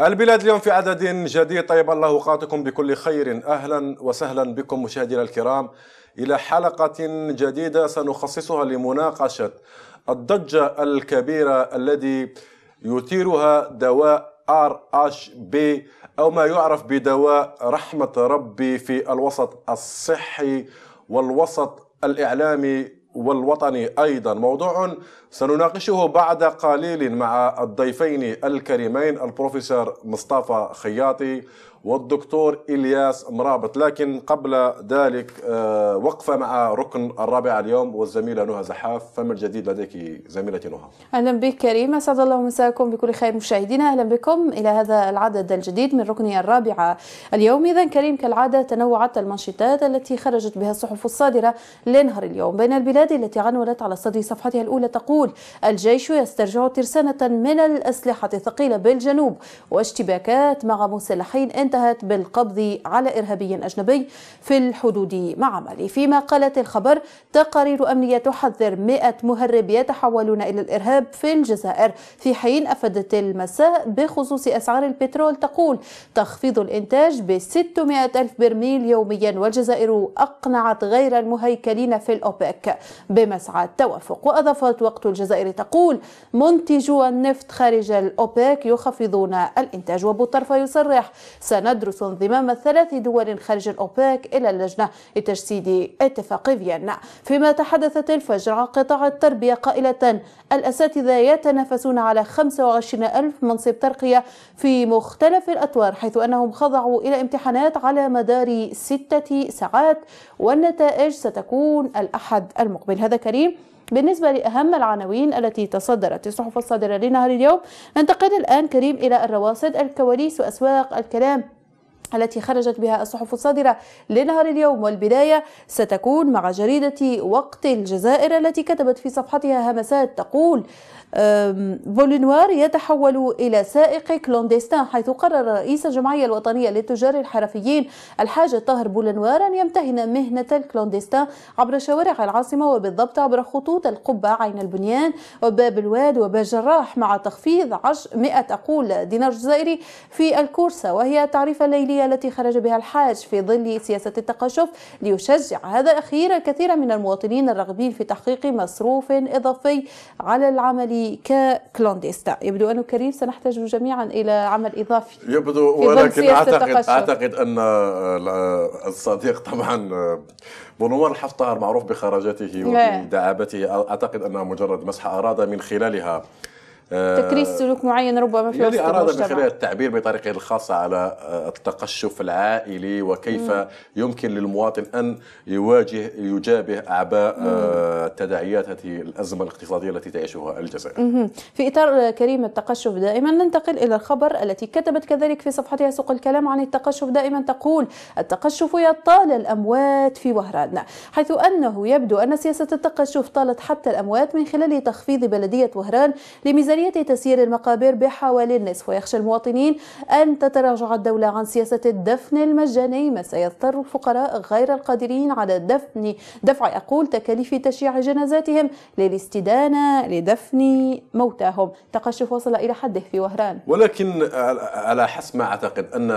البلاد اليوم في عدد جديد طيب الله اوقاتكم بكل خير اهلا وسهلا بكم مشاهدينا الكرام الى حلقه جديده سنخصصها لمناقشه الضجه الكبيره الذي يثيرها دواء ار اش بي او ما يعرف بدواء رحمه ربي في الوسط الصحي والوسط الاعلامي والوطني أيضا موضوع سنناقشه بعد قليل مع الضيفين الكريمين البروفيسور مصطفى خياطي والدكتور إلياس مرابط لكن قبل ذلك آه، وقفة مع ركن الرابعة اليوم والزميلة نهى زحاف فما الجديد لديك زميلتي نهى أهلا بك كريم أسعد الله مساكم بكل خير مشاهدينا أهلا بكم إلى هذا العدد الجديد من ركن الرابعة اليوم إذا كريم كالعادة تنوعت المنشطات التي خرجت بها الصحف الصادرة لنهر اليوم بين البلاد التي عنونت على صدر صفحتها الأولى تقول الجيش يسترجع ترسانة من الأسلحة الثقيلة بالجنوب واشتباكات مع مسلحين انتهى انتهت بالقبض على إرهابي أجنبي في الحدود مع مالي فيما قالت الخبر تقارير أمنية تحذر 100 مهرب يتحولون إلى الإرهاب في الجزائر في حين أفادت المساء بخصوص أسعار البترول تقول تخفيض الإنتاج ب 600 ألف برميل يوميا والجزائر أقنعت غير المهيكلين في الأوبك بمسعى التوافق وأضافت وقت الجزائر تقول منتجو النفط خارج الأوبك يخفضون الإنتاج وبوطرفة يصرح سندرس انضمام ثلاث دول خارج الأوباك إلى اللجنة لتجسيد اتفاق فيينا فيما تحدثت الفجر عن قطاع التربية قائلة الأساتذة يتنافسون على 25 ألف منصب ترقية في مختلف الأطوار حيث أنهم خضعوا إلى امتحانات على مدار ستة ساعات والنتائج ستكون الأحد المقبل هذا كريم بالنسبة لأهم العناوين التي تصدرت الصحف الصادرة لنهار اليوم ننتقل الآن كريم إلى الرواسد الكواليس وأسواق الكلام التي خرجت بها الصحف الصادرة لنهار اليوم والبداية ستكون مع جريدة وقت الجزائر التي كتبت في صفحتها همسات تقول بولينوار يتحول إلى سائق كلونديستان حيث قرر رئيس الجمعية الوطنية للتجار الحرفيين الحاج طاهر بولينوار أن يمتهن مهنة الكلونديستان عبر شوارع العاصمة وبالضبط عبر خطوط القبة عين البنيان وباب الواد وباب الجراح مع تخفيض 100 أقول دينار جزائري في الكورسة وهي التعريفة الليلية التي خرج بها الحاج في ظل سياسة التقشف ليشجع هذا أخيرا الكثير من المواطنين الراغبين في تحقيق مصروف إضافي على العمل يعني ككلونديستا يبدو أن كريم سنحتاج جميعا إلى عمل إضافي يبدو ولكن أعتقد أعتقد أن آه، الصديق طبعا آه، بنوان الحفطار معروف بخرجاته ودعابته أعتقد أنها مجرد مسحة أراد من خلالها تكريس آه، سلوك معين ربما في الذي أراد من خلال التعبير بطريقته الخاصة على آه، التقشف العائلي وكيف مم. يمكن للمواطن أن يواجه يجابه أعباء آه، تداعيات هذه الأزمة الاقتصادية التي تعيشها الجزائر مم. في إطار كريم التقشف دائما ننتقل إلى الخبر التي كتبت كذلك في صفحتها سوق الكلام عن التقشف دائما تقول التقشف يطال الأموات في وهران حيث أنه يبدو أن سياسة التقشف طالت حتى الأموات من خلال تخفيض بلدية وهران لميزانية إمكانية تسيير المقابر بحوالي النصف ويخشى المواطنين أن تتراجع الدولة عن سياسة الدفن المجاني ما سيضطر الفقراء غير القادرين على دفن دفع أقول تكاليف تشييع جنازاتهم للاستدانة لدفن موتاهم تقشف وصل إلى حده في وهران ولكن على حسب ما أعتقد أن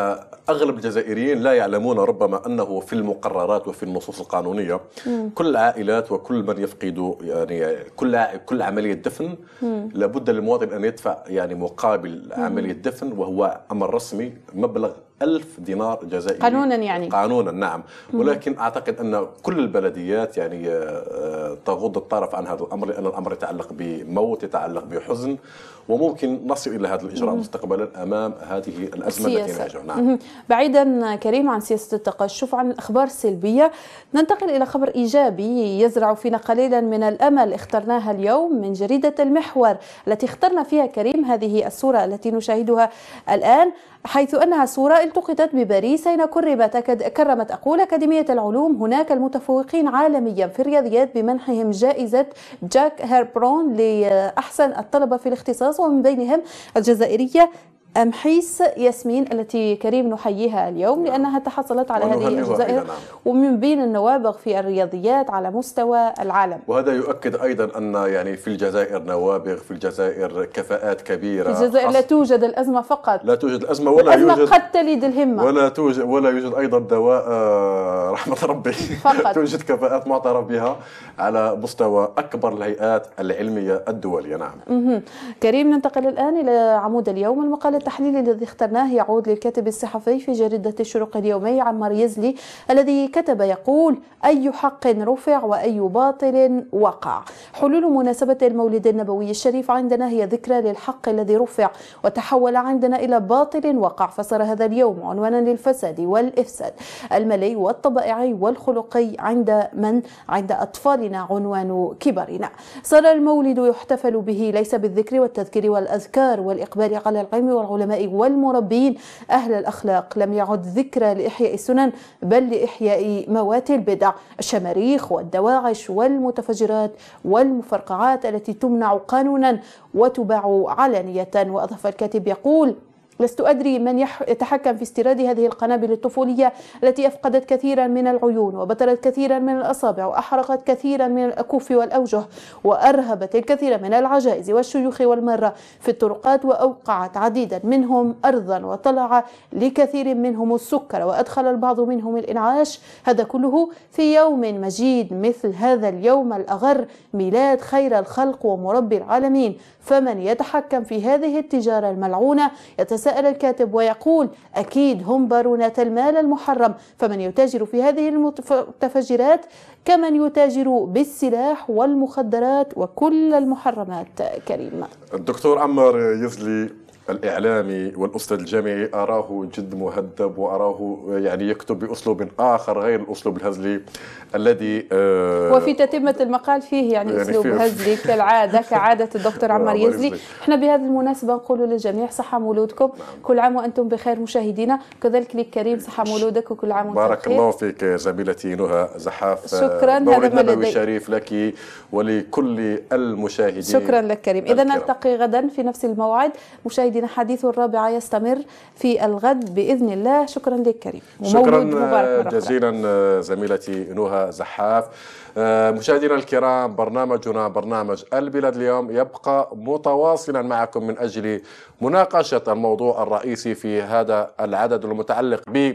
أغلب الجزائريين لا يعلمون ربما أنه في المقررات وفي النصوص القانونية مم. كل العائلات وكل من يفقد يعني كل كل عملية دفن مم. لابد للمواطن المواطن ان يدفع يعني مقابل عمليه دفن وهو امر رسمي مبلغ ألف دينار جزائري قانونا يعني قانونا نعم ولكن أعتقد أن كل البلديات يعني آه، تغض الطرف عن هذا الأمر لأن الأمر يتعلق بموت يتعلق بحزن وممكن نصل إلى هذا الإجراء مستقبلا أمام هذه الأزمة التي نعيشها نعم. بعيدا كريم عن سياسة التقشف عن أخبار سلبية ننتقل إلى خبر إيجابي يزرع فينا قليلا من الأمل اخترناها اليوم من جريدة المحور التي اخترنا فيها كريم هذه الصورة التي نشاهدها الآن حيث أنها صورة التقطت بباريس حين كرمت كرمت أقول أكاديمية العلوم هناك المتفوقين عالميا في الرياضيات بمنحهم جائزة جاك هيربرون لأحسن الطلبة في الاختصاص ومن بينهم الجزائرية أمحيس ياسمين التي كريم نحييها اليوم نعم. لأنها تحصلت على هذه الجزائر نعم. ومن بين النوابغ في الرياضيات على مستوى العالم وهذا يؤكد أيضا أن يعني في الجزائر نوابغ في الجزائر كفاءات كبيرة في الجزائر لا توجد الأزمة فقط لا توجد الأزمة ولا الأزمة يوجد قد تلد الهمة ولا توجد ولا يوجد أيضا دواء آه، رحمة ربي فقط توجد كفاءات معترف بها على مستوى أكبر الهيئات العلمية الدولية نعم كريم ننتقل الآن إلى عمود اليوم المقالة التحليل الذي اخترناه يعود للكاتب الصحفي في جريدة الشروق اليومي عمار يزلي الذي كتب يقول أي حق رفع وأي باطل وقع حلول مناسبة المولد النبوي الشريف عندنا هي ذكرى للحق الذي رفع وتحول عندنا إلى باطل وقع فصار هذا اليوم عنوانا للفساد والإفساد المالي والطبائعي والخلقي عند من عند أطفالنا عنوان كبارنا صار المولد يحتفل به ليس بالذكر والتذكير والأذكار والإقبال على العلم والعلم العلماء والمربين أهل الأخلاق لم يعد ذكرى لإحياء السنن بل لإحياء موات البدع الشماريخ والدواعش والمتفجرات والمفرقعات التي تمنع قانونا وتباع علانية وأضاف الكاتب يقول لست أدري من يتحكم في استيراد هذه القنابل الطفولية التي أفقدت كثيرا من العيون وبطلت كثيرا من الأصابع وأحرقت كثيرا من الأكوف والأوجه وأرهبت الكثير من العجائز والشيوخ والمرة في الطرقات وأوقعت عديدا منهم أرضا وطلع لكثير منهم السكر وأدخل البعض منهم الإنعاش هذا كله في يوم مجيد مثل هذا اليوم الأغر ميلاد خير الخلق ومربي العالمين فمن يتحكم في هذه التجارة الملعونة يتساءل سأل الكاتب ويقول أكيد هم بارونة المال المحرم فمن يتاجر في هذه المتفجرات كمن يتاجر بالسلاح والمخدرات وكل المحرمات كريم الدكتور عمر يزلي الإعلامي والأستاذ الجامعي أراه جد مهذب وأراه يعني يكتب بأسلوب آخر غير الأسلوب الهزلي الذي آه وفي تتمة المقال فيه يعني, يعني أسلوب هزلي كالعادة كعادة الدكتور عمار يزلي احنا بهذه المناسبة نقول للجميع صحة مولودكم نعم. كل عام وأنتم بخير مشاهدينا كذلك لك كريم نعم. صحة مولودك وكل عام وأنتم بارك الله فيك زميلتي نهى زحاف شكرا هذا النبوي شريف لك ولكل المشاهدين شكرا لك كريم إذا نلتقي غدا في نفس الموعد مشاهدينا مشاهدينا حديث الرابعة يستمر في الغد بإذن الله شكرا لك كريم شكرا آه، جزيلا آه، زميلتي نهى زحاف آه، مشاهدينا الكرام برنامجنا برنامج البلاد اليوم يبقى متواصلا معكم من أجل مناقشة الموضوع الرئيسي في هذا العدد المتعلق ب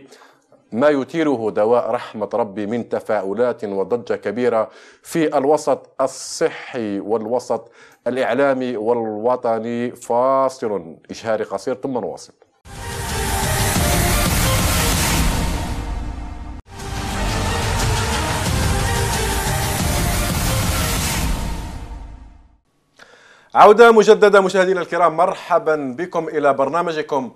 ما يثيره دواء رحمة ربي من تفاؤلات وضجة كبيرة في الوسط الصحي والوسط الإعلامي والوطني فاصل إشهاري قصير ثم نواصل عودة مجددة مشاهدينا الكرام مرحبا بكم إلى برنامجكم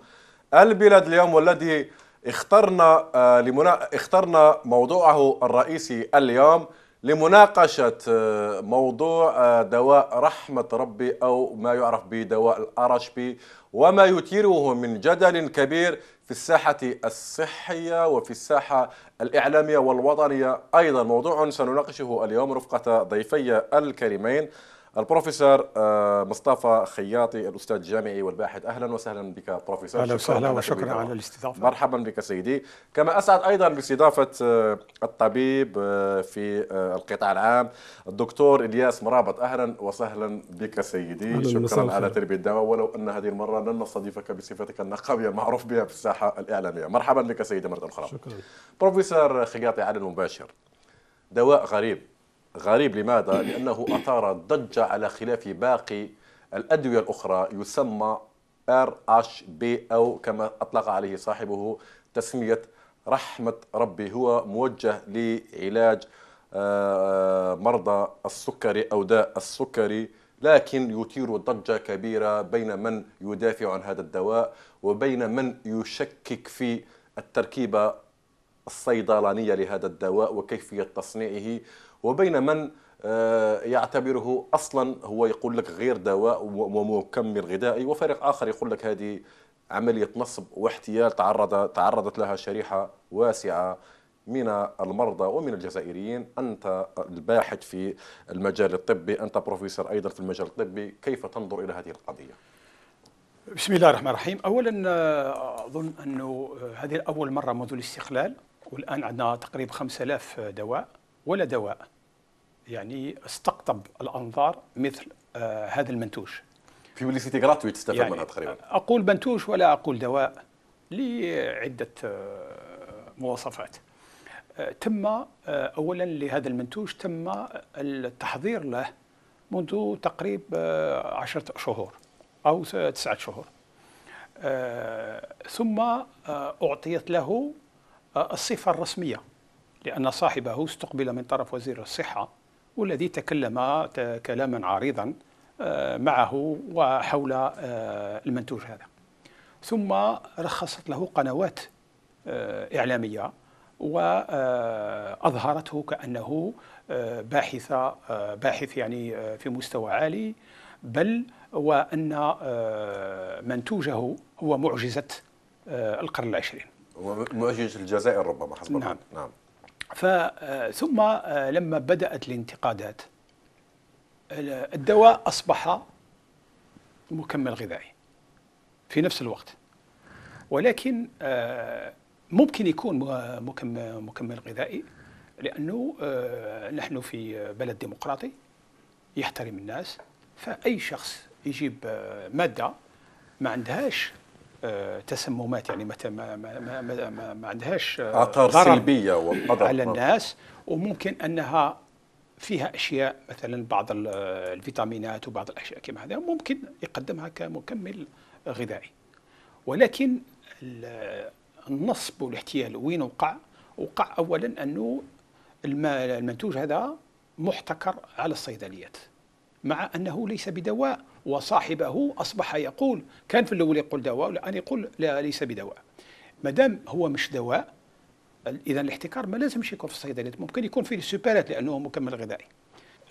البلاد اليوم والذي اخترنا آه، لمنا... اخترنا موضوعه الرئيسي اليوم لمناقشة آه، موضوع آه، دواء رحمة ربي أو ما يعرف بدواء الأرش بي وما يثيره من جدل كبير في الساحة الصحية وفي الساحة الإعلامية والوطنية أيضا موضوع سنناقشه اليوم رفقة ضيفي الكريمين البروفيسور آه، مصطفى خياطي الاستاذ الجامعي والباحث اهلا وسهلا بك بروفيسور اهلا وسهلا وشكرا على الاستضافه مرحبا بك سيدي كما اسعد ايضا باستضافه آه، الطبيب آه، في القطاع العام الدكتور الياس مرابط اهلا وسهلا بك سيدي شكرا على تلبيه الدواء ولو ان هذه المره لن نستضيفك بصفتك النقابيه معروف بها في الساحه الاعلاميه مرحبا بك سيدي مره اخرى شكرا بروفيسور خياطي على المباشر دواء غريب غريب لماذا؟ لأنه أثار ضجة على خلاف باقي الأدوية الأخرى يسمى RHB أو كما أطلق عليه صاحبه تسمية رحمة ربي هو موجه لعلاج آه، مرضى السكري أو داء السكري لكن يثير ضجة كبيرة بين من يدافع عن هذا الدواء وبين من يشكك في التركيبة الصيدلانية لهذا الدواء وكيفية تصنيعه وبين من آه، يعتبره أصلا هو يقول لك غير دواء ومكمل غذائي وفريق آخر يقول لك هذه عملية نصب واحتيال تعرض تعرضت لها شريحة واسعة من المرضى ومن الجزائريين أنت الباحث في المجال الطبي أنت بروفيسور أيضا في المجال الطبي كيف تنظر إلى هذه القضية؟ بسم الله الرحمن الرحيم أولا آه، أظن أنه آه، هذه أول مرة منذ الاستقلال والآن عندنا تقريبا 5000 دواء ولا دواء يعني استقطب الأنظار مثل آه هذا المنتوج في بوليسيتي جراتويت تستفاد يعني منها تقريبا أقول منتوج ولا أقول دواء لعدة آه، مواصفات آه، تم آه، أولا لهذا المنتوج تم التحضير له منذ تقريب عشرة شهور أو تسعة شهور ثم أعطيت له آه، الصفة الرسمية لأن صاحبه استقبل من طرف وزير الصحة والذي تكلم كلاما عريضا آه، معه وحول آه، المنتوج هذا ثم رخصت له قنوات إعلامية وأظهرته كأنه باحث باحث يعني في مستوى عالي بل وأن منتوجه هو معجزة القرن العشرين ومؤجج الجزائر ربما حسب نعم نعم فثم آه، آه، لما بدأت الانتقادات الدواء أصبح مكمل غذائي في نفس الوقت ولكن آه، ممكن يكون مكمل غذائي لأنه نحن في بلد ديمقراطي يحترم الناس فأي شخص يجيب مادة ما عندهاش آه، تسممات يعني متى ما ما ما, ما, ما, ما عندهاش اثار آه، سلبيه وقدر على آه. الناس وممكن انها فيها اشياء مثلا بعض الفيتامينات وبعض الاشياء كما هذا ممكن يقدمها كمكمل غذائي ولكن النصب والاحتيال وين وقع؟ وقع اولا انه المنتوج هذا محتكر على الصيدليات مع انه ليس بدواء وصاحبه أصبح يقول كان في الأول يقول دواء الآن يقول لا ليس بدواء ما دام هو مش دواء إذا الاحتكار ما لازمش يكون في الصيدليات ممكن يكون في السوبرات لأنه مكمل غذائي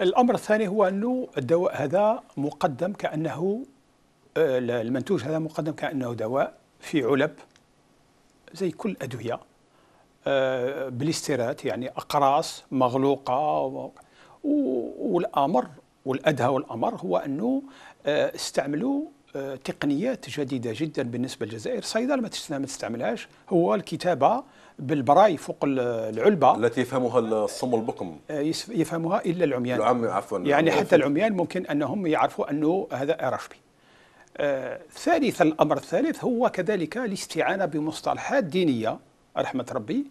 الأمر الثاني هو أنه الدواء هذا مقدم كأنه آه، المنتوج هذا مقدم كأنه دواء في علب زي كل أدوية آه، بليسترات يعني أقراص مغلوقة والأمر والأدهى والأمر هو أنه آه، استعملوا آه، تقنيات جديدة جدا بالنسبة للجزائر الصيدلة ما تستعملهاش هو الكتابة بالبراي فوق العلبة التي يفهمها الصم البكم آه، يفهمها إلا العميان العم عفوا يعني حتى العميان ممكن أنهم يعرفوا أنه هذا أرشبي ثالثا الأمر الثالث هو كذلك الاستعانة بمصطلحات دينية رحمة ربي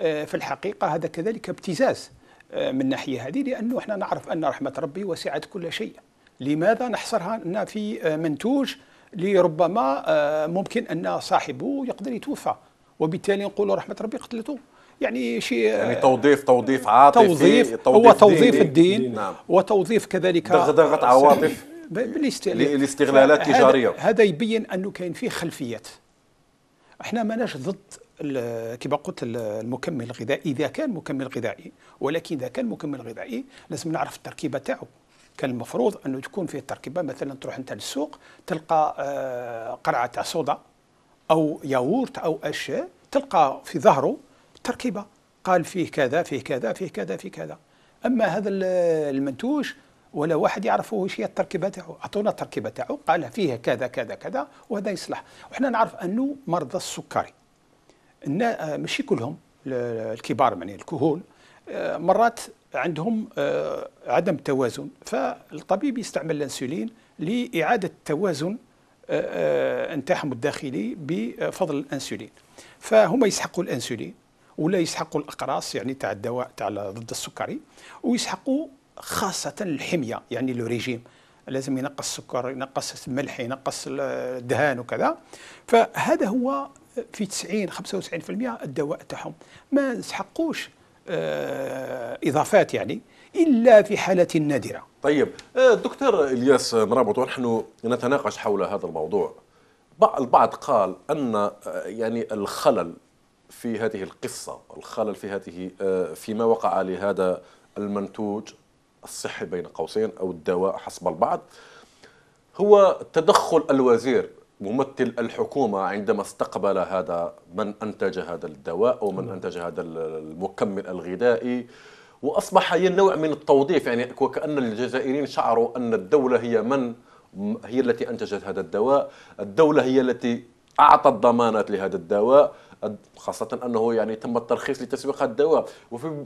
في الحقيقة هذا كذلك ابتزاز من الناحية هذه لأنه احنا نعرف أن رحمة ربي وسعت كل شيء لماذا نحصرها في آه، منتوج لربما آه، ممكن ان صاحبه يقدر يتوفى وبالتالي نقول رحمه ربي قتلته يعني شيء آه، يعني توظيف توظيف عاطفي توظيف, توظيف هو توظيف الدين, الدين نعم وتوظيف كذلك دغدغه عواطف لاستغلالات تجاريه هذا يبين انه كاين فيه خلفيات احنا ماناش ضد كما قلت المكمل الغذائي اذا كان مكمل غذائي ولكن اذا كان مكمل غذائي لازم نعرف التركيبه تاعو كان المفروض انه تكون فيه التركيبه مثلا تروح انت للسوق تلقى آه، قرعه تاع صودا او ياغورت او اشياء تلقى في ظهره تركيبه قال فيه كذا فيه كذا فيه كذا فيه كذا اما هذا المنتوج ولا واحد يعرفه واش هي التركيبه تاعو اعطونا التركيبه تاعو قال فيها كذا كذا كذا وهذا يصلح وحنا نعرف انه مرضى السكري آه، ماشي كلهم الكبار يعني الكهول آه، مرات عندهم آه، عدم توازن فالطبيب يستعمل الانسولين لاعاده التوازن آه، آه، نتاعهم الداخلي بفضل الانسولين فهما يسحقوا الانسولين ولا يسحقوا الاقراص يعني تاع الدواء تاع ضد السكري ويسحقوا خاصه الحميه يعني لو ريجيم لازم ينقص السكر ينقص الملح ينقص الدهان وكذا فهذا هو في 90 95% الدواء تاعهم ما يسحقوش آه، اضافات يعني الا في حاله نادره. طيب آه، دكتور الياس مرابط ونحن نتناقش حول هذا الموضوع البعض قال ان آه، يعني الخلل في هذه القصه، الخلل في هذه فيما وقع لهذا المنتوج الصحي بين قوسين او الدواء حسب البعض هو تدخل الوزير ممثل الحكومة عندما استقبل هذا من أنتج هذا الدواء أو من نعم. أنتج هذا المكمل الغذائي وأصبح هي نوع من التوظيف يعني وكأن الجزائريين شعروا أن الدولة هي من هي التي أنتجت هذا الدواء الدولة هي التي أعطت الضمانات لهذا الدواء خاصة أنه يعني تم الترخيص لتسويق هذا الدواء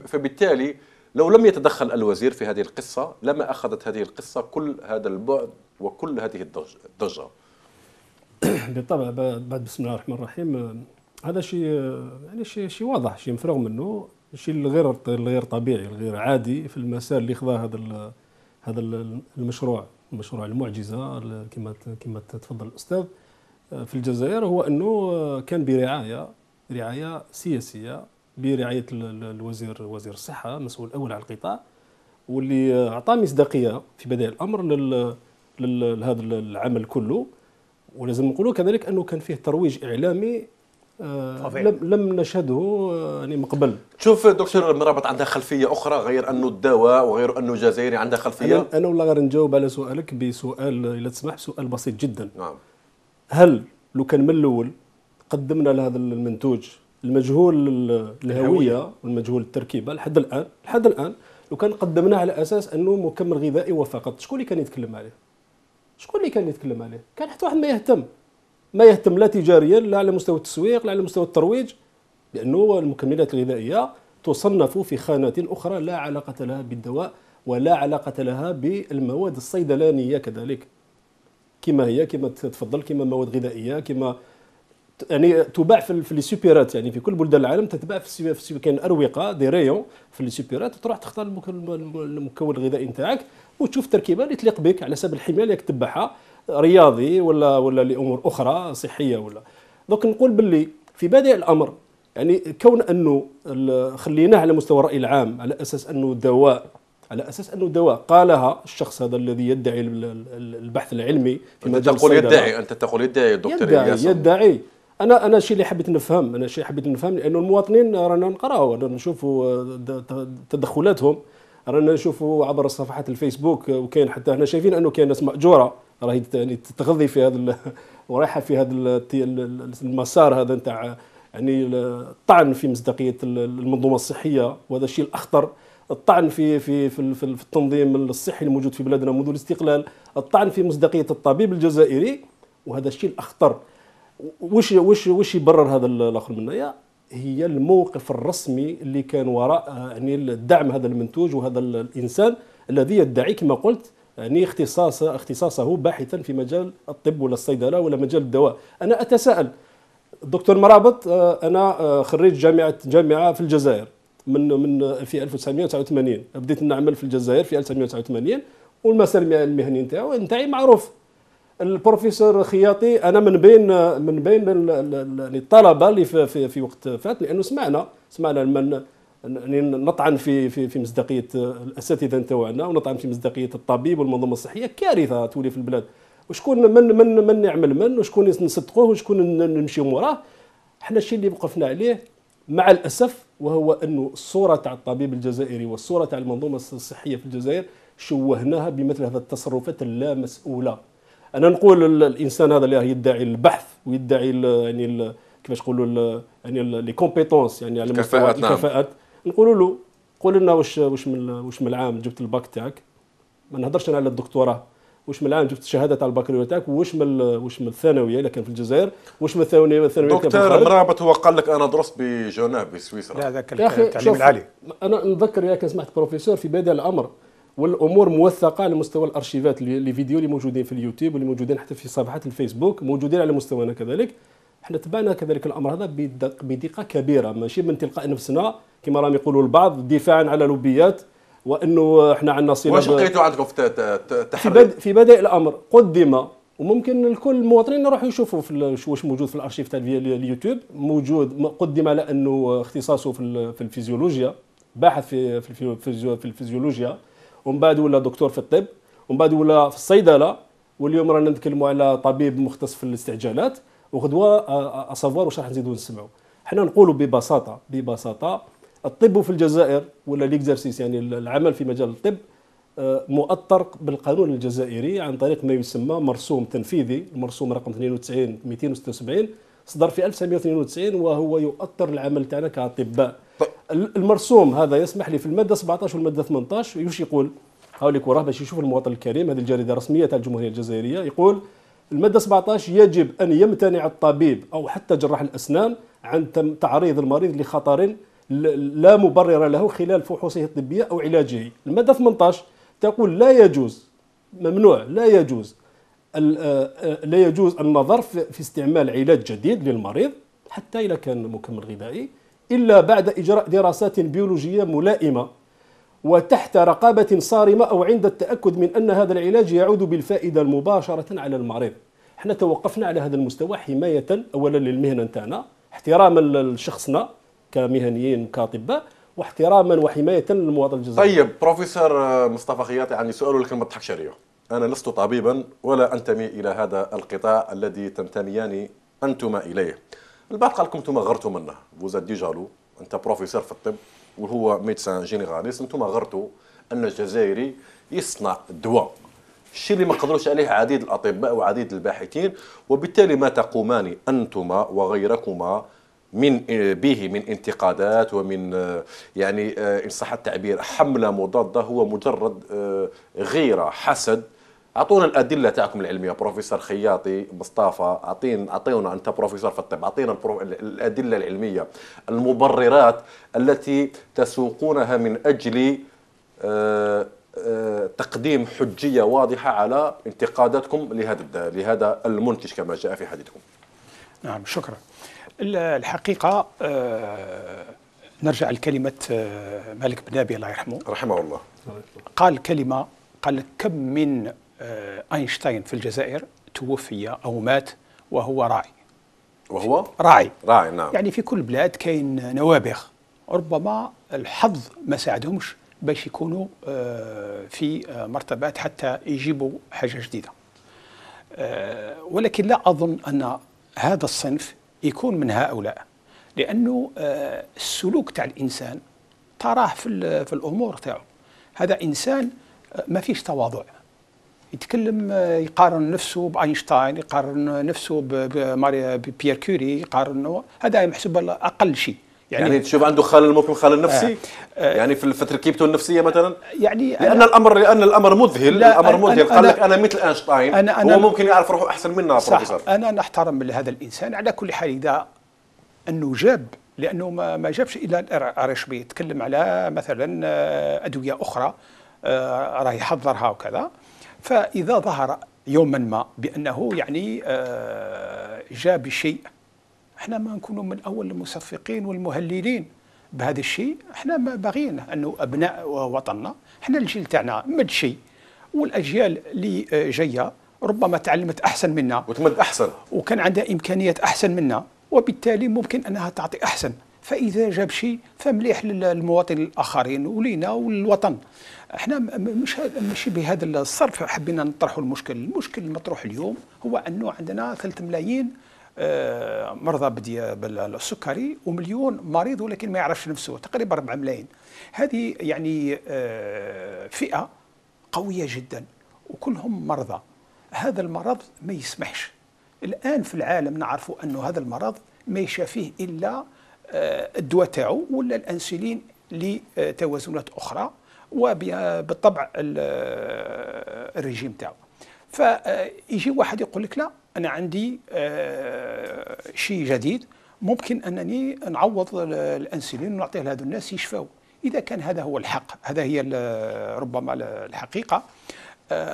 فبالتالي لو لم يتدخل الوزير في هذه القصة لما أخذت هذه القصة كل هذا البعد وكل هذه الضجة بالطبع بعد بسم الله الرحمن الرحيم آه، هذا شيء آه، يعني شيء شيء واضح شيء مفرغ منه الشيء الغير الغير طبيعي الغير عادي في المسار اللي خذاه هذا هذا المشروع مشروع المعجزه كما كما تفضل الاستاذ آه، في الجزائر هو انه كان برعايه رعايه سياسيه برعايه الوزير وزير الصحه مسؤول الاول على القطاع واللي اعطى مصداقيه في بدايه الامر لهذا العمل كله ولازم نقولوا كذلك انه كان فيه ترويج اعلامي آه لم لم نشهده آه، يعني من قبل تشوف دكتور مرابط عندها خلفيه اخرى غير انه الدواء وغير انه جزائري عندها خلفيه انا, أنا والله غير نجاوب على سؤالك بسؤال الا تسمح سؤال بسيط جدا نعم هل لو كان من الاول قدمنا لهذا المنتوج المجهول الهويه والمجهول التركيبه لحد الان لحد الان لو كان قدمناه على اساس انه مكمل غذائي وفقط شكون اللي كان يتكلم عليه شكون اللي كان يتكلم عليه كان حتى واحد ما يهتم ما يهتم لا تجاريا لا على مستوى التسويق لا على مستوى الترويج لانه المكملات الغذائيه تصنف في خانات اخرى لا علاقه لها بالدواء ولا علاقه لها بالمواد الصيدلانيه كذلك كما هي كما تفضل كما مواد غذائيه كما يعني تباع في, لي سوبيرات يعني في كل بلدان العالم تتباع في, في كاين اروقه دي ريون في لي سوبيرات تروح تختار المكون الغذائي نتاعك وتشوف التركيبه اللي تليق بك على حسب الحمايه اللي تبعها رياضي ولا ولا لامور اخرى صحيه ولا دونك نقول باللي في بادئ الامر يعني كون انه خليناه على مستوى الراي العام على اساس انه دواء على اساس انه دواء قالها الشخص هذا الذي يدعي البحث العلمي في مجال تقول يدعي انت تقول يدعي الدكتور يدعي يدعي انا انا الشيء اللي حبيت نفهم انا الشيء حبيت نفهم لانه المواطنين رانا نقراو رانا نشوفوا آه، تدخلاتهم رانا نشوفوا عبر صفحات الفيسبوك وكاين حتى هنا شايفين انه كاين ناس ماجوره راهي يعني تتغذي في هذا ورايحه في هذا المسار هذا نتاع يعني الطعن في مصداقيه المنظومه الصحيه وهذا الشيء الاخطر الطعن في في في, في التنظيم الصحي الموجود في بلادنا منذ الاستقلال الطعن في مصداقيه الطبيب الجزائري وهذا الشيء الاخطر وش وش وش يبرر هذا الاخر منا يا هي الموقف الرسمي اللي كان وراء يعني الدعم هذا المنتوج وهذا الانسان الذي يدعي كما قلت يعني اختصاص اختصاصه باحثا في مجال الطب ولا الصيدله ولا مجال الدواء انا اتساءل دكتور مرابط آه، انا آه، خريج جامعه جامعه في الجزائر من من آه، في 1989 بديت نعمل في الجزائر في 1989 والمسار المهني نتاعو نتاعي معروف البروفيسور خياطي انا من بين من بين يعني الطلبه اللي في, في, في وقت فات لانه سمعنا سمعنا من يعني نطعن في في في مصداقيه الاساتذه نتاعنا ونطعن في مصداقيه الطبيب والمنظومه الصحيه كارثه تولي في البلاد وشكون من من من يعمل من وشكون نصدقوه وشكون نمشي موراه حنا الشيء اللي وقفنا عليه مع الاسف وهو انه الصوره تاع الطبيب الجزائري والصوره تاع المنظومه الصحيه في الجزائر شوهناها بمثل هذه التصرفات اللامسؤوله انا نقول الانسان هذا اللي راه يدعي البحث ويدعي يعني كيفاش نقولوا يعني لي كومبيتونس يعني على مستوى الكفاءات, نعم. الكفاءات نقولوا له قول لنا واش واش من واش من العام جبت الباك تاعك ما نهضرش انا على الدكتوراه واش من العام جبت الشهاده تاع البكالوريا تاعك واش من واش من الثانويه اللي كان في الجزائر واش من الثانويه الثانويه دكتور مرابط هو قال لك انا درست بجنيف بسويسرا لا ذاك التعليم العالي انا نذكر يا كان سمعت بروفيسور في بدايه الامر والامور موثقه على مستوى الارشيفات لي فيديو اللي موجودين في اليوتيوب واللي موجودين حتى في صفحات الفيسبوك موجودين على مستوانا كذلك حنا تبعنا كذلك الامر هذا بدقه كبيره ماشي من تلقاء نفسنا كما راهم يقولوا البعض دفاعا على لوبيات وانه احنا عندنا صله واش لقيتوا عندكم في التحرير؟ في, بدايه الامر قدم وممكن الكل المواطنين يروحوا يشوفوا في واش موجود في الارشيف تاع اليوتيوب موجود قدم على انه اختصاصه في الفيزيولوجيا باحث في في الفيزيولوجيا ومن بعد ولا دكتور في الطب ومن بعد ولا في الصيدله واليوم رانا نتكلموا على طبيب مختص في الاستعجالات وغدوه اصفار واش راح نزيدوا نسمعوا حنا نقولوا ببساطه ببساطه الطب في الجزائر ولا ليكزرسيس يعني العمل في مجال الطب مؤطر بالقانون الجزائري عن طريق ما يسمى مرسوم تنفيذي المرسوم رقم 92 276 صدر في 1992 وهو يؤطر العمل تاعنا كاطباء طيب. المرسوم هذا يسمح لي في الماده 17 والماده 18 يوش يقول هاوليك وراه باش يشوف المواطن الكريم هذه الجريده الرسميه تاع الجمهوريه الجزائريه يقول الماده 17 يجب ان يمتنع الطبيب او حتى جراح الاسنان عن تعريض المريض لخطر لا مبرر له خلال فحوصه الطبيه او علاجه الماده 18 تقول لا يجوز ممنوع لا يجوز آه، لا يجوز النظر في استعمال علاج جديد للمريض حتى إذا كان مكمل غذائي إلا بعد إجراء دراسات بيولوجية ملائمة وتحت رقابة صارمة أو عند التأكد من أن هذا العلاج يعود بالفائدة مباشرة على المريض احنا توقفنا على هذا المستوى حماية أولا للمهنة نتاعنا احتراما لشخصنا كمهنيين كأطباء واحتراما وحماية للمواطن الجزائري طيب بروفيسور مصطفى خياطي عندي سؤال ولكن ما تضحكش عليه أنا لست طبيبا ولا أنتمي إلى هذا القطاع الذي تنتميان أنتما إليه البعض قال لكم انتم غرتوا منه فوزا دي جالو انت بروفيسور في الطب وهو ميدسان جينيراليست انتم غرتوا ان الجزائري يصنع دواء الشيء اللي ما قدروش عليه عديد الاطباء وعديد الباحثين وبالتالي ما تقومان انتما وغيركما من به من انتقادات ومن يعني آه، ان صح التعبير حمله مضاده هو مجرد آه، غيره حسد اعطونا الادله تاعكم العلميه بروفيسور خياطي مصطفى اعطين اعطيونا انت بروفيسور في الطب اعطينا البرو... الادله العلميه المبررات التي تسوقونها من اجل آه، آه، تقديم حجيه واضحه على انتقاداتكم لهذا لهذا المنتج كما جاء في حديثكم. نعم شكرا. الحقيقه آه، نرجع لكلمه مالك بن ابي الله يرحمه. رحمه الله. قال كلمه قال كم من آه، أينشتاين في الجزائر توفي أو مات وهو راعي وهو راعي راعي نعم يعني في كل بلاد كاين نوابغ ربما الحظ ما ساعدهمش باش يكونوا آه، في مرتبات حتى يجيبوا حاجه جديده آه، ولكن لا اظن ان هذا الصنف يكون من هؤلاء لانه السلوك تاع الانسان تراه في الامور تاعو هذا انسان ما فيش تواضع يتكلم آه، يقارن نفسه باينشتاين يقارن نفسه بماريا بيير كوري يقارن هذا محسوب اقل شيء يعني, يعني تشوف عنده خلل ممكن خلل آه، نفسي آه آه يعني في تركيبته النفسيه مثلا يعني لان الامر لان الامر مذهل الامر مذهل قال لك انا مثل اينشتاين أنا أنا هو ممكن يعرف روحه احسن منا صح بروفيسور انا نحترم هذا الانسان على كل حال اذا انه جاب لانه ما, ما جابش الى ارشبي يتكلم على مثلا آه، ادويه اخرى راه يحضرها وكذا فإذا ظهر يوما ما بأنه يعني آه، جاء بشيء احنا ما نكونوا من أول المصفقين والمهللين بهذا الشيء احنا ما بغينا أنه أبناء وطننا احنا الجيل تاعنا مد شيء والأجيال اللي آه، جاية ربما تعلمت أحسن منا وتمد أحسن وكان عندها إمكانيات أحسن منا وبالتالي ممكن أنها تعطي أحسن فاذا جاب شيء فمليح للمواطن الاخرين ولينا وللوطن احنا مش ماشي بهذا الصرف حبينا نطرحوا المشكل المشكل المطروح اليوم هو انه عندنا 3 ملايين آه، مرضى بالسكري ومليون مريض ولكن ما يعرفش نفسه تقريبا 4 ملايين هذه يعني آه، فئه قويه جدا وكلهم مرضى هذا المرض ما يسمحش الان في العالم نعرفوا انه هذا المرض ما يشافيه الا آه، الدواء تاعو ولا الانسولين لتوازنات اخرى وبالطبع آه، الريجيم تاعو فيجي آه، واحد يقول لك لا انا عندي شيء جديد ممكن انني نعوض الانسولين ونعطيه لهذو الناس يشفوا اذا كان هذا هو الحق هذا هي ربما الحقيقه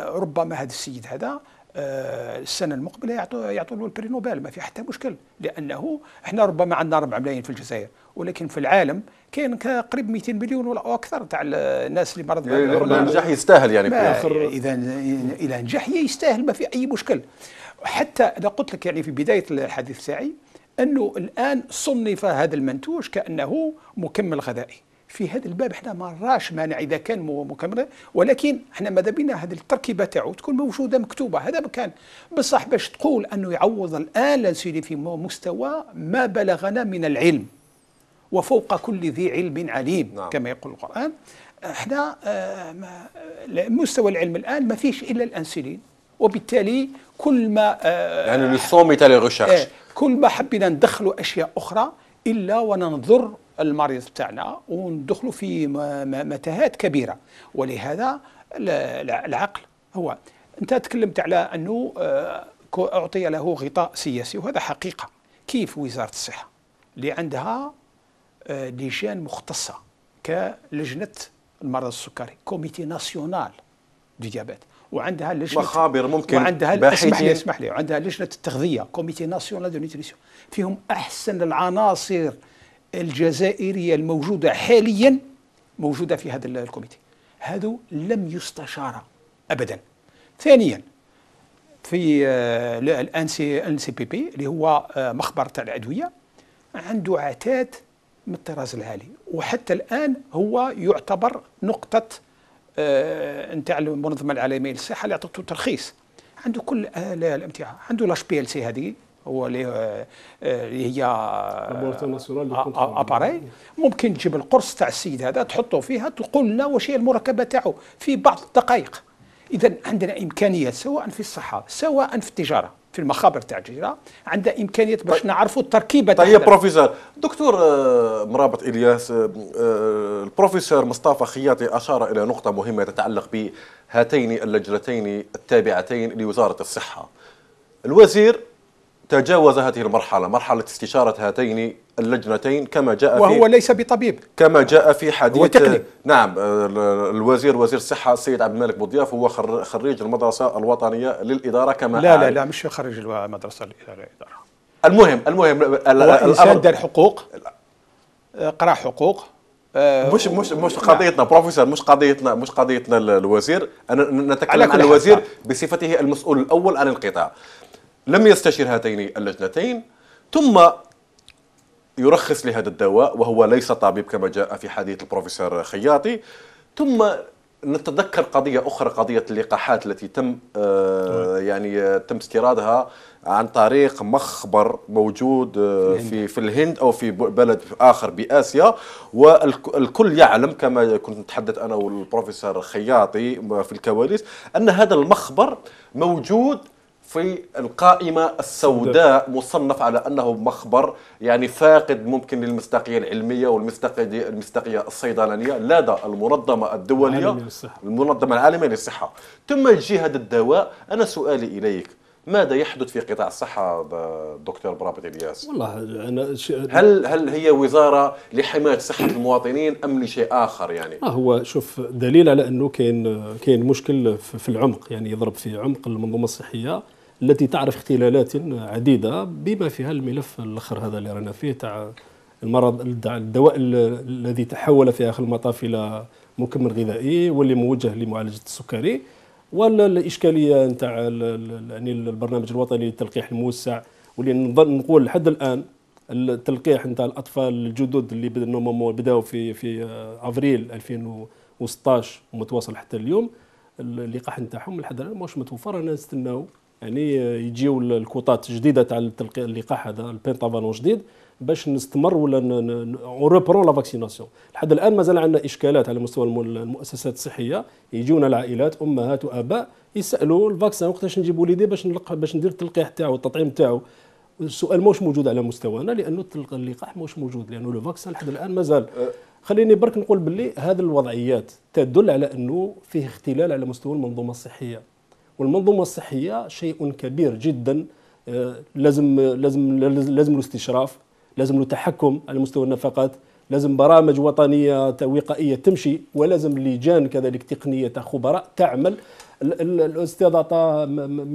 ربما هذا السيد هذا آه، السنه المقبله يعطوا يعطوا له البري نوبل ما في حتى مشكل لانه احنا ربما عندنا 4 ملايين في الجزائر ولكن في العالم كاين قريب 200 مليون ولا اكثر تاع الناس اللي مرض ربما نجح يستاهل يعني اخر اذا اذا نجح يستاهل ما في اي مشكل حتى انا قلت لك يعني في بدايه الحديث تاعي انه الان صنف هذا المنتوج كانه مكمل غذائي في هذا الباب احنا ما راش مانع اذا كان مكمل ولكن احنا ماذا بينا هذه التركيبه تاعو تكون موجوده مكتوبه هذا مكان بصح باش تقول انه يعوض الان سيدي في مستوى ما بلغنا من العلم وفوق كل ذي علم عليم نعم. كما يقول القران احنا آه، مستوى العلم الان ما فيش الا الانسولين وبالتالي كل ما آه، يعني لو سون إيه، كل ما حبينا ندخلوا اشياء اخرى الا وننظر المريض تاعنا وندخلوا في متاهات كبيره ولهذا العقل هو انت تكلمت على انه آه، اعطي له غطاء سياسي وهذا حقيقه كيف وزاره الصحه اللي عندها آه، لجان مختصه كلجنه المرض السكري كوميتي ناسيونال دي ديابيت وعندها لجنه مخابر ممكن وعندها اسمح لي اسمح لي وعندها لجنه التغذيه كوميتي ناسيونال دو نيوتريسيون فيهم احسن العناصر الجزائرية الموجودة حاليا موجودة في هذا الكوميتي هذا لم يستشار أبدا ثانيا في آه، الان سي بي بي اللي هو آه، مخبر تاع الادويه عنده عتاد من الطراز العالي وحتى الان هو يعتبر نقطه آه، نتاع المنظمه العالميه للصحه اللي عطته ترخيص عنده كل الامتعه عنده لاش بي ال سي هذه هو اللي آه، آه، هي آه، اباري ممكن تجيب القرص تاع السيد هذا تحطه فيها تقول لنا واش هي المركبه تاعو في بعض الدقائق اذا عندنا امكانيات سواء في الصحه سواء في التجاره في المخابر تاع الجزيره عندها امكانيات باش طيب نعرفوا التركيبه طيب بروفيسور دكتور مرابط الياس البروفيسور مصطفى خياطي اشار الى نقطه مهمه تتعلق بهاتين اللجنتين التابعتين لوزاره الصحه الوزير تجاوز هذه المرحلة مرحلة استشارة هاتين اللجنتين كما جاء وهو في وهو ليس بطبيب كما جاء في حديث هو نعم الوزير وزير الصحة السيد عبد الملك بوضياف هو خريج المدرسة الوطنية للإدارة كما لا لا لا مش خريج المدرسة للإدارة المهم المهم الإنسان دار حقوق آه، قرأ حقوق آه، مش مش مش قضيتنا بروفيسور مش قضيتنا مش قضيتنا الوزير انا نتكلم عن الوزير بصفته المسؤول الاول عن القطاع لم يستشير هاتين اللجنتين ثم يرخص لهذا الدواء وهو ليس طبيب كما جاء في حديث البروفيسور خياطي ثم نتذكر قضية أخرى قضية اللقاحات التي تم آه، يعني آه، تم استيرادها عن طريق مخبر موجود آه، في في الهند أو في بلد آخر بآسيا والكل يعلم كما كنت نتحدث أنا والبروفيسور خياطي في الكواليس أن هذا المخبر موجود في القائمة السوداء نعم. مصنف على أنه مخبر يعني فاقد ممكن للمصداقية العلمية والمصداقية الصيدلانية لدى المنظمة الدولية المنظمة العالمية للصحة ثم يجي هذا الدواء أنا سؤالي إليك ماذا يحدث في قطاع الصحة دكتور برابط الياس؟ والله أنا ش... هل هل هي وزارة لحماية صحة المواطنين أم لشيء آخر يعني؟ آه هو شوف دليل على أنه كاين كاين مشكل في العمق يعني يضرب في عمق المنظومة الصحية التي تعرف اختلالات عديده بما فيها الملف الاخر هذا اللي رانا فيه تاع المرض الدواء الذي تحول في اخر المطاف الى مكمل غذائي واللي موجه لمعالجه السكري ولا الاشكاليه نتاع يعني البرنامج الوطني للتلقيح الموسع واللي نظن نقول لحد الان التلقيح نتاع الاطفال الجدد اللي بدأوا في في افريل 2016 ومتواصل حتى اليوم اللقاح نتاعهم لحد الان ماهوش متوفر انا نستناو يعني آه، يجيو الكوطات جديده تاع اللقاح هذا البنتافالون جديد باش نستمر ولا اون ريبرون لا فاكسيناسيون لحد الان مازال عندنا اشكالات على مستوى المؤسسات الصحيه يجونا العائلات امهات واباء يسالوا الفاكسان وقتاش نجيب وليدي باش نلقى باش ندير التلقيح تاعو والتطعيم تاعو السؤال موش موجود على مستوانا لانه اللقاح موش موجود لانه لو فاكسان لحد الان مازال أه. خليني برك نقول باللي هذه الوضعيات تدل على انه فيه اختلال على مستوى المنظومه الصحيه والمنظومه الصحيه شيء كبير جدا آه، لازم لازم لازم له استشراف لازم له تحكم على مستوى النفقات لازم برامج وطنيه وقائيه تمشي ولازم لجان كذلك تقنيه خبراء تعمل الاستاذ عطى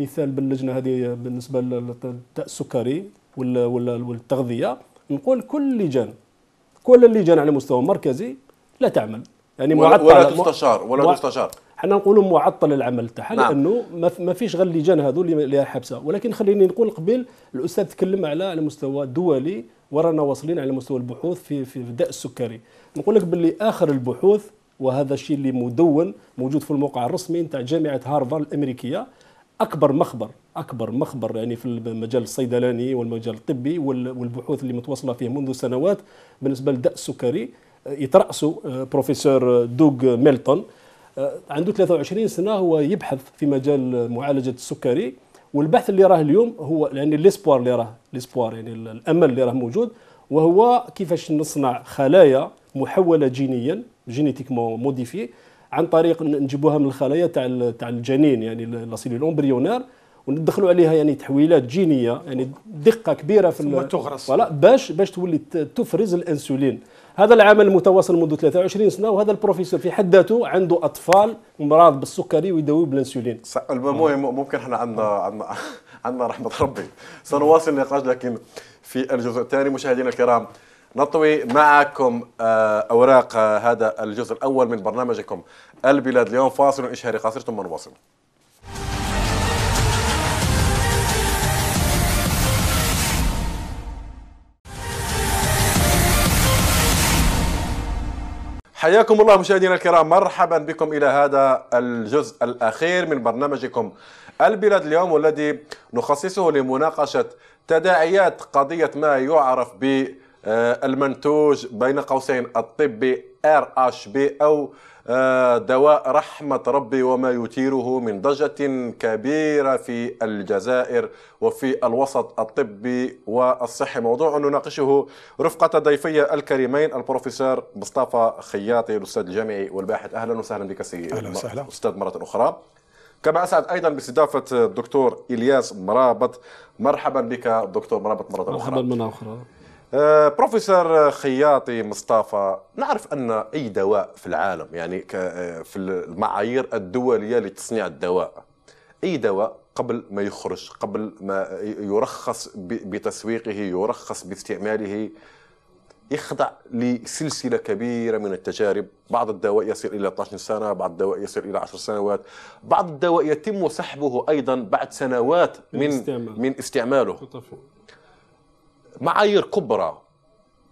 مثال باللجنه هذه بالنسبه للسكري والتغذيه نقول كل اللجان كل اللجان على مستوى مركزي لا تعمل يعني معطله ولا تستشار ولا تستشار حنا نقولوا معطل العمل تاعها نعم. لانه ما فيش غير اللجان هذو اللي حبسه ولكن خليني نقول قبل الاستاذ تكلم على على مستوى دولي ورانا واصلين على مستوى البحوث في في داء السكري نقول لك باللي اخر البحوث وهذا الشيء اللي مدون موجود في الموقع الرسمي نتاع جامعه هارفارد الامريكيه اكبر مخبر اكبر مخبر يعني في المجال الصيدلاني والمجال الطبي والبحوث اللي متواصله فيه منذ سنوات بالنسبه لداء السكري آه، يتراسوا آه، بروفيسور دوغ ميلتون آه، عنده 23 سنه هو يبحث في مجال معالجه السكري والبحث اللي راه اليوم هو يعني ليسبوار اللي راه ليسبوار يعني الامل اللي راه موجود وهو كيفاش نصنع خلايا محوله جينيا جينيتيك موديفي عن طريق نجيبوها من الخلايا تاع تاع الجنين يعني لا سيلول امبريونير وندخلوا عليها يعني تحويلات جينيه يعني دقه كبيره في ثم تغرس فوالا باش باش تولي تفرز الانسولين هذا العمل متواصل منذ 23 سنه وهذا البروفيسور في حد ذاته عنده اطفال مراض بالسكري ويداوي بالانسولين المهم ممكن احنا عندنا عندنا عندنا رحمه ربي سنواصل النقاش لكن في الجزء الثاني مشاهدينا الكرام نطوي معكم آه، اوراق آه، هذا الجزء الاول من برنامجكم البلاد اليوم فاصل اشهري قصير ثم نواصل حياكم الله مشاهدينا الكرام مرحبا بكم الى هذا الجزء الاخير من برنامجكم البلاد اليوم والذي نخصصه لمناقشه تداعيات قضيه ما يعرف بالمنتوج آه، بين قوسين الطبي ار اش بي او آه، دواء رحمة ربي وما يثيره من ضجة كبيرة في الجزائر وفي الوسط الطبي والصحي موضوع نناقشه رفقة ضيفي الكريمين البروفيسور مصطفى خياطي الأستاذ الجامعي والباحث أهلا وسهلا بك سي أهلا وسهلا أستاذ مرة أخرى كما اسعد ايضا باستضافه الدكتور الياس مرابط مرحبا بك دكتور مرابط مره اخرى مرحبا مره اخرى آه، بروفيسور خياطي مصطفى نعرف ان اي دواء في العالم يعني آه، في المعايير الدوليه لتصنيع الدواء اي دواء قبل ما يخرج قبل ما يرخص بتسويقه يرخص باستعماله يخضع لسلسله كبيره من التجارب بعض الدواء يصل الى 12 سنه بعض الدواء يصل الى 10 سنوات بعض الدواء يتم سحبه ايضا بعد سنوات من من, استعمال. من استعماله معايير كبرى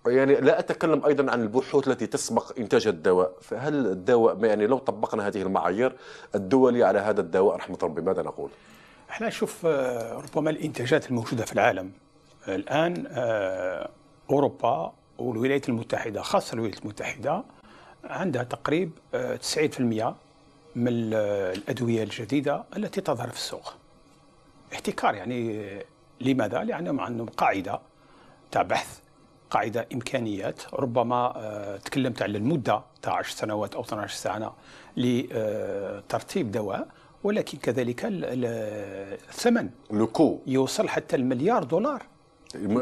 يعني لا اتكلم ايضا عن البحوث التي تسبق انتاج الدواء فهل الدواء يعني لو طبقنا هذه المعايير الدولي على هذا الدواء رحمه ربي ماذا نقول احنا نشوف آه، ربما الانتاجات الموجوده في العالم الان آه، اوروبا والولايات المتحده خاصه الولايات المتحده عندها تقريب 90% آه، من الادويه الجديده التي تظهر في السوق احتكار يعني لماذا لانهم عندهم قاعده تاع بحث قاعده امكانيات ربما آه، تكلمت على المده تاع 10 سنوات او 12 سنه لترتيب آه، دواء ولكن كذلك الثمن لوكو يوصل حتى المليار دولار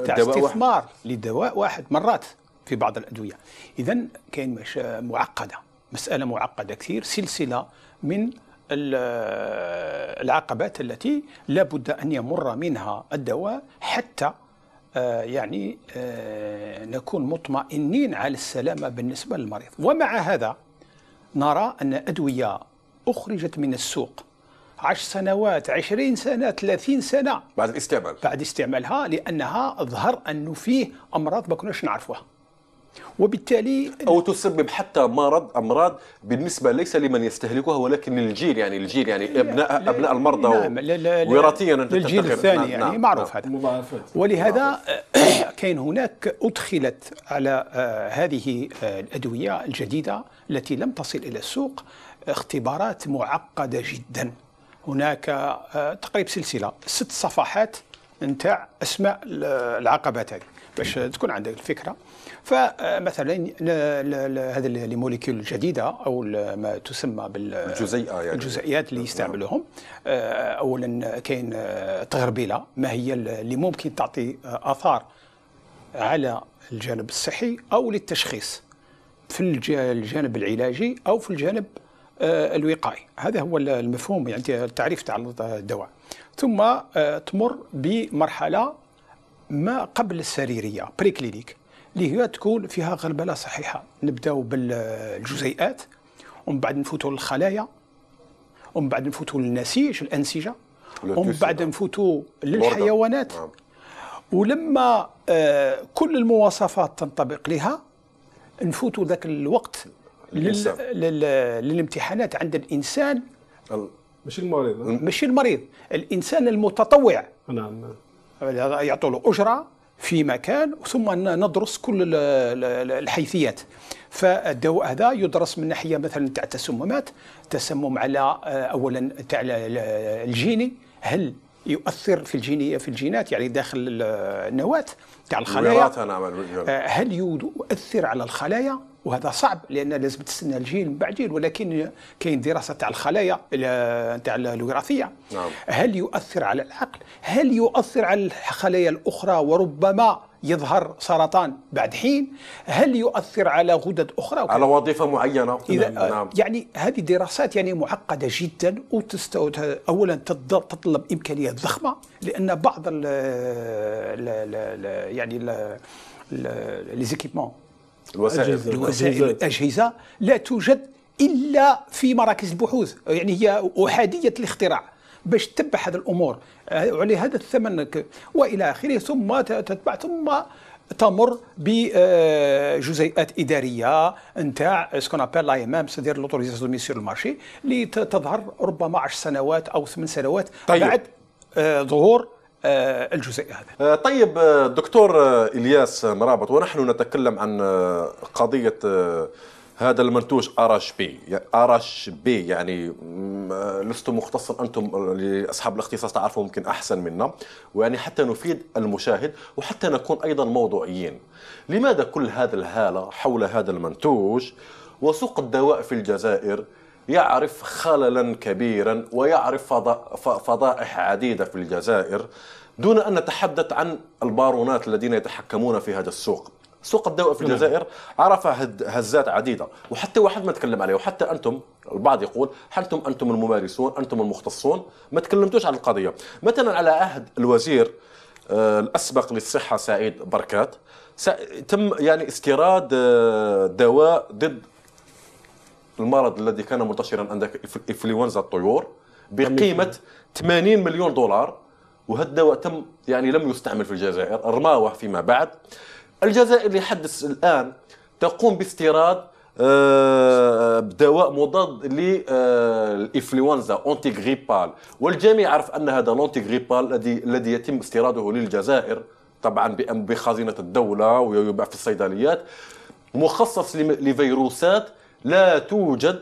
تاع استثمار واحد. لدواء واحد مرات في بعض الادويه اذا كاين معقده مساله معقده كثير سلسله من آه، العقبات التي لابد ان يمر منها الدواء حتى آه، يعني آه، نكون مطمئنين على السلامة بالنسبة للمريض ومع هذا نرى أن أدوية أخرجت من السوق عشر سنوات عشرين سنة ثلاثين سنة بعد الاستعمال بعد استعمالها لأنها ظهر أنه فيه أمراض ما كناش نعرفوها وبالتالي او تسبب حتى مرض امراض بالنسبه ليس لمن يستهلكها ولكن للجيل يعني الجيل يعني ابناء ابناء المرضى نعم وراثيا للجيل الثاني نعم يعني نعم معروف نعم هذا ولهذا كاين هناك ادخلت على آه، هذه آه، الادويه الجديده التي لم تصل الى السوق اختبارات معقده جدا هناك آه، تقريب سلسله ست صفحات نتاع اسماء العقبات هذه باش تكون عندك الفكره فمثلا هذه الموليكيول الجديده او ما تسمى بالجزيئات يعني. اللي نعم. يستعملوهم آه، اولا كاين آه، تغربيله ما هي اللي ممكن تعطي آه، اثار على الجانب الصحي او للتشخيص في الجانب العلاجي او في الجانب الوقائي هذا هو المفهوم يعني التعريف تاع الدواء ثم تمر بمرحله ما قبل السريريه بريكلينيك اللي هي تكون فيها غربله صحيحه نبداو بالجزيئات ومن بعد نفوتوا للخلايا ومن بعد نفوتوا للنسيج الانسجه ومن بعد نفوتوا للحيوانات نعم. ولما آه، كل المواصفات تنطبق لها نفوتوا ذاك الوقت للامتحانات عند الانسان ماشي المريض ماشي المريض الانسان المتطوع نعم, نعم. يعطوا له اجره في مكان ثم ندرس كل الحيثيات فالدواء هذا يدرس من ناحيه مثلا تاع التسممات تسمم على آه، اولا تاع الجيني هل يؤثر في الجينية في الجينات يعني داخل النواة تاع الخلايا آه، هل يؤثر على الخلايا وهذا صعب لان لازم تستنى الجيل من بعد جيل ولكن كاين دراسه تاع الخلايا تاع الوراثيه نعم. هل يؤثر على العقل هل يؤثر على الخلايا الاخرى وربما يظهر سرطان بعد حين هل يؤثر على غدد اخرى على وظيفه معينه إذا نعم. نعم. يعني هذه دراسات يعني معقده جدا وتستوت اولا تتطلب امكانيات ضخمه لان بعض الـ يعني ليزيكيبمون الوسائل الأجهزة, الوسائل الأجهزة لا توجد إلا في مراكز البحوث يعني هي أحادية الاختراع باش تتبع هذه الأمور آه، على هذا الثمن وإلى آخره ثم تتبع ثم تمر بجزيئات آه، اداريه نتاع سكون ابل لاي ام ام سيدير لوتوريزاسيون ميسيور سور المارشي اللي تظهر ربما 10 سنوات او 8 سنوات طيب. بعد آه، ظهور آه، الجزيء هذا آه، طيب آه، دكتور إلياس مرابط ونحن نتكلم عن قضية هذا المنتوج ار اش بي ار اش بي يعني لست مختصا انتم لاصحاب الاختصاص تعرفوا ممكن احسن منا ويعني حتى نفيد المشاهد وحتى نكون ايضا موضوعيين لماذا كل هذا الهاله حول هذا المنتوج وسوق الدواء في الجزائر يعرف خللا كبيرا ويعرف فضائح عديدة في الجزائر دون أن نتحدث عن البارونات الذين يتحكمون في هذا السوق سوق الدواء في الجزائر عرف هزات عديده وحتى واحد ما تكلم عليه وحتى انتم البعض يقول انتم انتم الممارسون انتم المختصون ما تكلمتوش عن القضيه مثلا على عهد الوزير آه، الاسبق للصحه سعيد بركات تم يعني استيراد آه، دواء ضد المرض الذي كان منتشرا عند انفلونزا الطيور بقيمه 80 مليون دولار وهذا الدواء تم يعني لم يستعمل في الجزائر رماوه فيما بعد الجزائر لحد الان تقوم باستيراد آه، بدواء مضاد للانفلونزا آه، اونتي غريبال والجميع يعرف ان هذا الاونتي غريبال الذي الذي يتم استيراده للجزائر طبعا بخزينه الدوله ويباع في الصيدليات مخصص لفيروسات لا توجد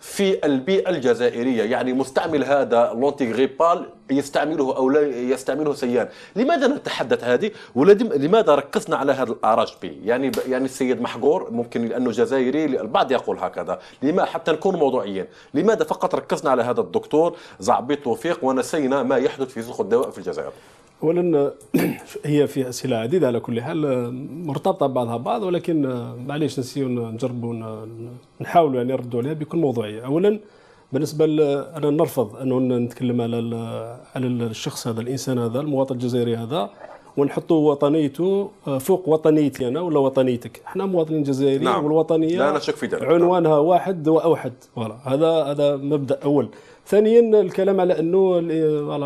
في البيئة الجزائرية يعني مستعمل هذا لونتيغريبال يستعمله أو لا يستعمله سيان لماذا نتحدث هذه ولماذا ركزنا على هذا الأعراج بي يعني يعني السيد محقور ممكن لأنه جزائري البعض يقول هكذا لما حتى نكون موضوعيين لماذا فقط ركزنا على هذا الدكتور زعبيط توفيق ونسينا ما يحدث في سوق الدواء في الجزائر اولا هي في اسئله عديده على كل حال مرتبطه ببعضها بعض ولكن معليش نسيو نجربوا نحاولوا يعني نردوا عليها بكل موضوعيه اولا بالنسبه انا نرفض انه نتكلم على على الشخص هذا الانسان هذا المواطن الجزائري هذا ونحطوا وطنيته آه، فوق وطنيتي انا ولا وطنيتك احنا مواطنين جزائريين نعم. والوطنيه لا نشك في ذلك عنوانها نعم. واحد واوحد فوالا هذا هذا مبدا اول ثانيا الكلام على انه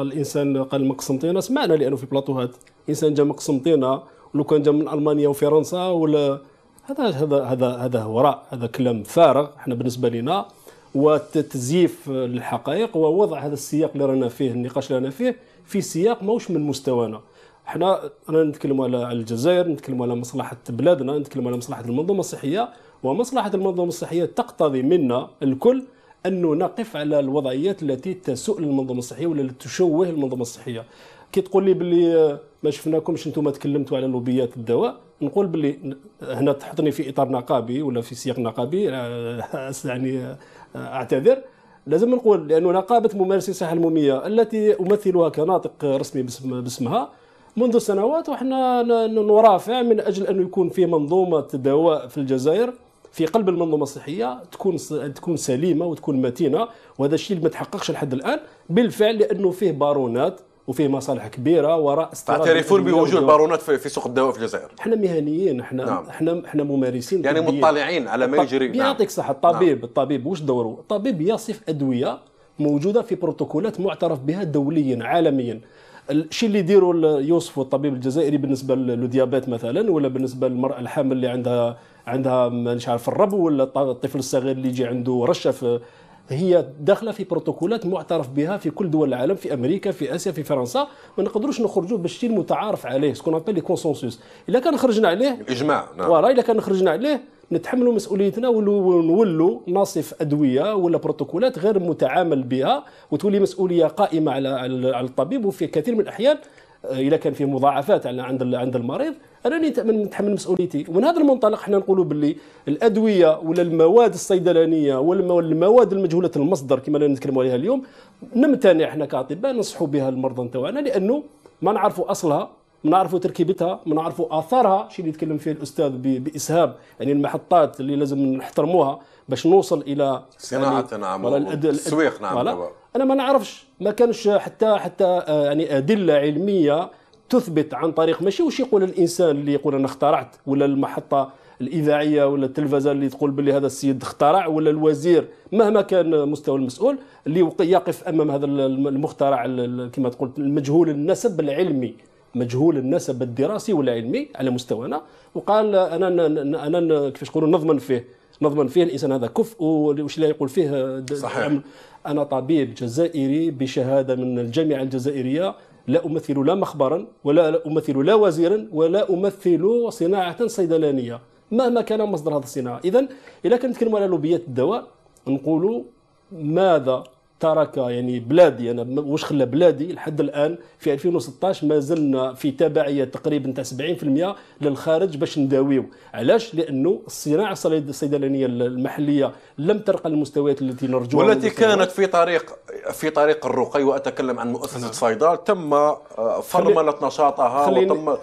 الانسان قال من قسنطينه سمعنا لانه في بلاطو انسان جا من قسنطينه ولو كان جا من المانيا وفرنسا ولا هذا هذا هذا هذا هراء هذا كلام فارغ احنا بالنسبه لنا وتزييف الحقائق ووضع هذا السياق اللي رانا فيه النقاش اللي رانا فيه في سياق ماهوش من مستوانا احنا رانا نتكلموا على الجزائر نتكلموا على مصلحه بلادنا نتكلموا على مصلحه المنظومه الصحيه ومصلحه المنظومه الصحيه تقتضي منا الكل انه نقف على الوضعيات التي تسوء المنظومه الصحيه ولا تشوه المنظومه الصحيه كي تقول لي باللي آه، ما شفناكمش انتم تكلمتوا على لوبيات الدواء نقول باللي آه، هنا تحطني في اطار نقابي ولا في سياق نقابي آه، يعني اعتذر لازم نقول لانه نقابه ممارسي الصحه العموميه التي امثلها كناطق رسمي باسم باسمها منذ سنوات وحنا نرافع من اجل انه يكون في منظومه دواء في الجزائر في قلب المنظومه الصحيه تكون تكون سليمه وتكون متينه وهذا الشيء ما تحققش لحد الان بالفعل لانه فيه بارونات وفيه مصالح كبيره وراء تعترفون بوجود بارونات في سوق الدواء في الجزائر احنا مهنيين احنا نعم. احنا احنا ممارسين يعني طبيين. مطلعين على ما يجري يعطيك الصحه الطبيب نعم. الطبيب نعم. واش دوره الطبيب يصف ادويه موجوده في بروتوكولات معترف بها دوليا عالميا الشيء اللي يديروا يوصفوا الطبيب الجزائري بالنسبه للديابات مثلا ولا بالنسبه للمراه الحامل اللي عندها عندها مانيش عارف الربو ولا الطفل الصغير اللي يجي عنده رشه في هي داخله في بروتوكولات معترف بها في كل دول العالم في امريكا في اسيا في فرنسا ما نقدروش نخرجوا بالشيء المتعارف عليه سكون ابل كونسنسوس الا كان خرجنا عليه الاجماع نعم فوالا الا كان خرجنا عليه نتحملوا مسؤوليتنا ونولوا ناصف ادويه ولا بروتوكولات غير متعامل بها وتولي مسؤوليه قائمه على على الطبيب وفي كثير من الاحيان الا كان فيه مضاعفات على عند عند المريض راني نتحمل مسؤوليتي ومن هذا المنطلق حنا نقولوا باللي الادويه ولا المواد الصيدلانيه ولا المواد المجهوله المصدر كما نتكلموا عليها اليوم نمتنع حنا كاطباء ننصحوا بها المرضى نتاعنا لانه ما نعرفوا اصلها ما نعرفوا تركيبتها ما نعرفوا اثارها شيء اللي يتكلم فيه الاستاذ باسهاب يعني المحطات اللي لازم نحترموها باش نوصل الى صناعه يعني نعم التسويق نعم انا ما نعرفش ما كانش حتى حتى آه، يعني ادله علميه تثبت عن طريق ماشي واش يقول الانسان اللي يقول انا اخترعت ولا المحطه الاذاعيه ولا التلفزه اللي تقول باللي هذا السيد اخترع ولا الوزير مهما كان مستوى المسؤول اللي يقف امام هذا المخترع كما تقول المجهول النسب العلمي مجهول النسب الدراسي والعلمي على مستوانا وقال انا انا كيفاش نقولوا نضمن فيه نضمن فيه الانسان هذا كفء وش لا يقول فيه صحيح. انا طبيب جزائري بشهاده من الجامعه الجزائريه لا امثل لا مخبرا ولا امثل لا وزيرا ولا امثل صناعه صيدلانيه مهما كان مصدر هذه الصناعه اذا اذا كنت على لوبيات الدواء نقولوا ماذا ترك يعني بلادي انا واش خلى بلادي لحد الان في 2016 ما زلنا في تبعيه تقريبا تاع 70% للخارج باش نداويو علاش لانه الصناعه الصيدلانيه المحليه لم ترقى للمستويات التي نرجوها والتي كانت في طريق في طريق الرقي واتكلم عن مؤسسه نعم. صيدال تم آه، فرملت نشاطها وتم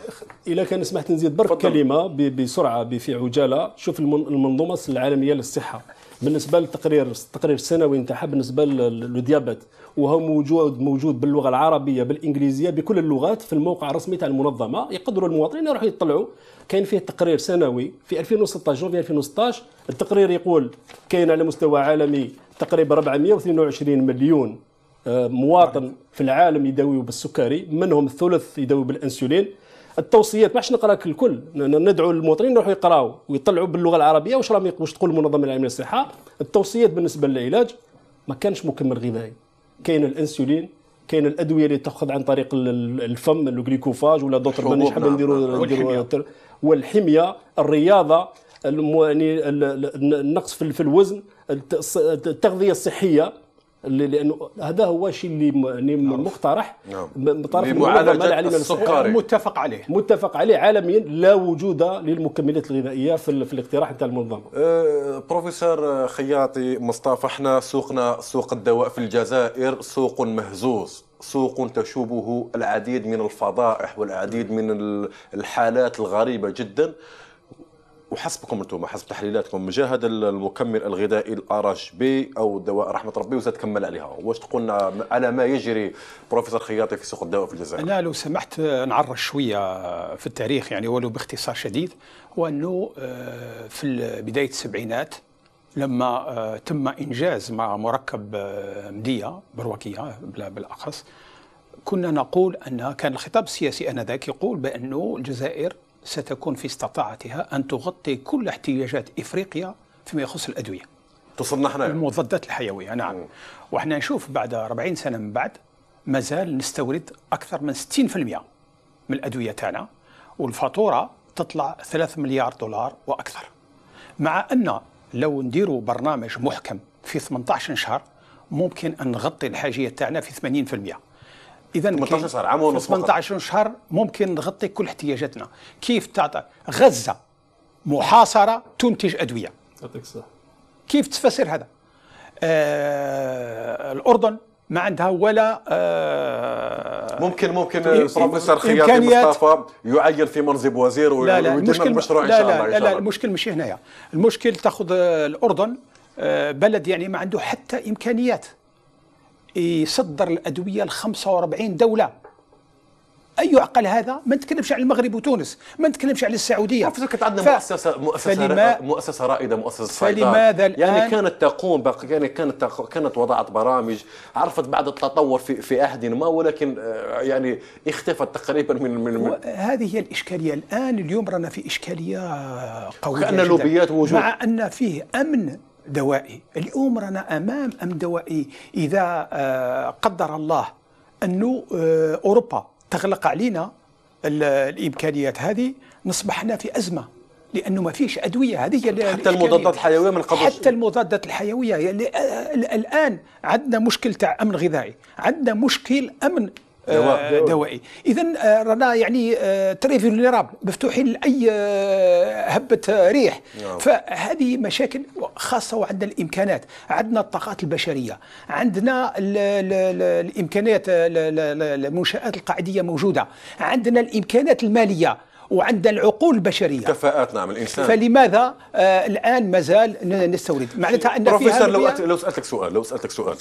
اذا كان سمحت نزيد برك كلمه بسرعه في عجاله شوف المنظومه العالميه للصحه بالنسبه للتقرير التقرير السنوي نتاعها بالنسبه للديابات وهو موجود موجود باللغه العربيه بالانجليزيه بكل اللغات في الموقع الرسمي تاع المنظمه يقدروا المواطنين يروحوا يطلعوا كاين فيه تقرير سنوي في 2016 جونفي 2016 التقرير يقول كاين على مستوى عالمي تقريبا 422 مليون آه، مواطن في العالم يداويوا بالسكري منهم الثلث يداويوا بالانسولين التوصيات حش نقراك الكل ندعو المواطنين يروحوا يقراوا ويطلعوا باللغه العربيه واش راهم واش تقول المنظمه العالميه للصحه التوصيات بالنسبه للعلاج ما كانش مكمل غذائي كاين الانسولين كاين الادويه اللي تاخذ عن طريق الفم الجليكوفاج ولا دوتر مانيش نحب نديروا والحميه الرياضه يعني النقص في الوزن التغذيه الصحيه لانه هذا هو الشيء اللي نعم. مقترح نعم. من طرف لمعالجه السكري متفق عليه متفق عليه عالميا لا وجود للمكملات الغذائيه في, في الاقتراح نتاع المنظمه أه بروفيسور خياطي مصطفى احنا سوقنا سوق الدواء في الجزائر سوق مهزوز سوق تشوبه العديد من الفضائح والعديد من الحالات الغريبه جدا وحسبكم انتم حسب تحليلاتكم مجاهد المكمل الغذائي الار اش بي او دواء رحمه ربي وستكمل عليها واش تقول على ما يجري بروفيسور خياطي في سوق الدواء في الجزائر انا لو سمحت نعرج شويه في التاريخ يعني ولو باختصار شديد هو انه آه، في بدايه السبعينات لما آه، تم انجاز مع مركب آه، مديه برواكيه بالاخص كنا نقول ان كان الخطاب السياسي انذاك يقول بانه الجزائر ستكون في استطاعتها أن تغطي كل احتياجات إفريقيا فيما يخص الأدوية تصلنا احنا المضادات الحيوية نعم وحنا وإحنا نشوف بعد 40 سنة من بعد مازال نستورد أكثر من 60% من الأدوية تاعنا والفاتورة تطلع 3 مليار دولار وأكثر مع أن لو نديروا برنامج محكم في 18 شهر ممكن أن نغطي الحاجية تاعنا في 80% اذا 18 شهر عام ونص 18 شهر ممكن نغطي كل احتياجاتنا كيف تعطى غزه محاصره تنتج ادويه يعطيك الصحه كيف تفسر هذا آه الاردن ما عندها ولا آه ممكن ممكن البروفيسور خياطي مصطفى يعين في منصب وزير ويدير المشروع لا ان شاء الله لا, لا, لا المشكل مش هنايا المشكل تاخذ آه، الاردن آه، بلد يعني ما عنده حتى امكانيات يصدر الادويه ل 45 دوله اي عقل هذا ما نتكلمش على المغرب وتونس ما نتكلمش على السعوديه في كانت عندنا ف... مؤسسه مؤسسه فلما... مؤسسه رائده مؤسسه فلماذا الان يعني كانت تقوم بق... يعني كانت تق... كانت وضعت برامج عرفت بعد التطور في في عهد ما ولكن آه، يعني اختفت تقريبا من من, من... هذه هي الاشكاليه الان اليوم رانا في اشكاليه قويه كان لوبيات وجود مع ان فيه امن دوائي اليوم رانا أمام أم دوائي إذا آه، قدر الله أنه آه، أوروبا تغلق علينا الإمكانيات هذه نصبحنا في أزمة لانه ما فيش ادويه هذه هي حتى المضادات الحيويه من قبل حتى المضادات الحيويه يعني، آه، الان عندنا مشكل تاع امن غذائي عندنا مشكل امن آه، دواء. دوائي اذا آه، رانا يعني آه، تريفيلنيرابل مفتوحين لاي هبه ريح نعم. فهذه مشاكل خاصه وعندنا الامكانات عندنا الطاقات البشريه عندنا الـ الـ الـ الامكانات المنشات القاعديه موجوده عندنا الامكانات الماليه وعند العقول البشريه كفاءات نعم الانسان فلماذا آه الان زال نستورد معناتها ان بروفيسور لو لو سالتك سؤال لو سالتك سؤال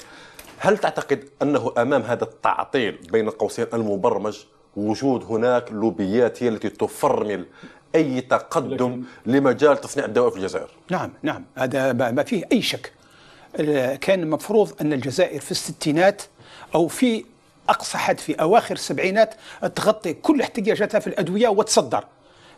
هل تعتقد انه امام هذا التعطيل بين قوسين المبرمج وجود هناك لوبيات هي التي تفرمل اي تقدم لمجال تصنيع الدواء في الجزائر نعم نعم هذا ما فيه اي شك آه، كان مفروض ان الجزائر في الستينات او في أقصى حد في أواخر السبعينات تغطي كل احتياجاتها في الأدوية وتصدر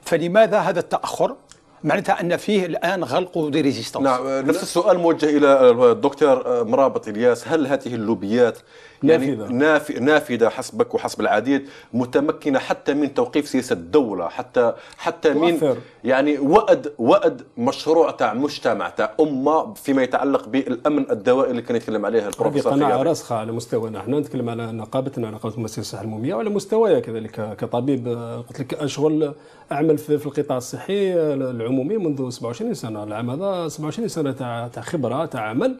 فلماذا هذا التأخر؟ معناتها ان فيه الان غلق دي ريزيستانس نعم آه، نفس السؤال موجه الى آه، الدكتور آه، مرابط الياس هل هذه اللوبيات يعني نافذة. نافذة حسبك وحسب العديد متمكنة حتى من توقيف سياسة الدولة حتى حتى من يعني وأد وأد مشروع تاع مجتمع تاع أمة فيما يتعلق بالأمن الدوائي اللي كان يتكلم عليه البروفيسور هذه قناعة راسخة على مستوانا نحن نتكلم على نقابتنا نقابة المسيره الصحيه العمومية وعلى مستوايا كذلك كطبيب قلت لك أشغل أعمل في القطاع الصحي العمومي منذ 27 سنه العام هذا 27 سنه تاع خبره تاع عمل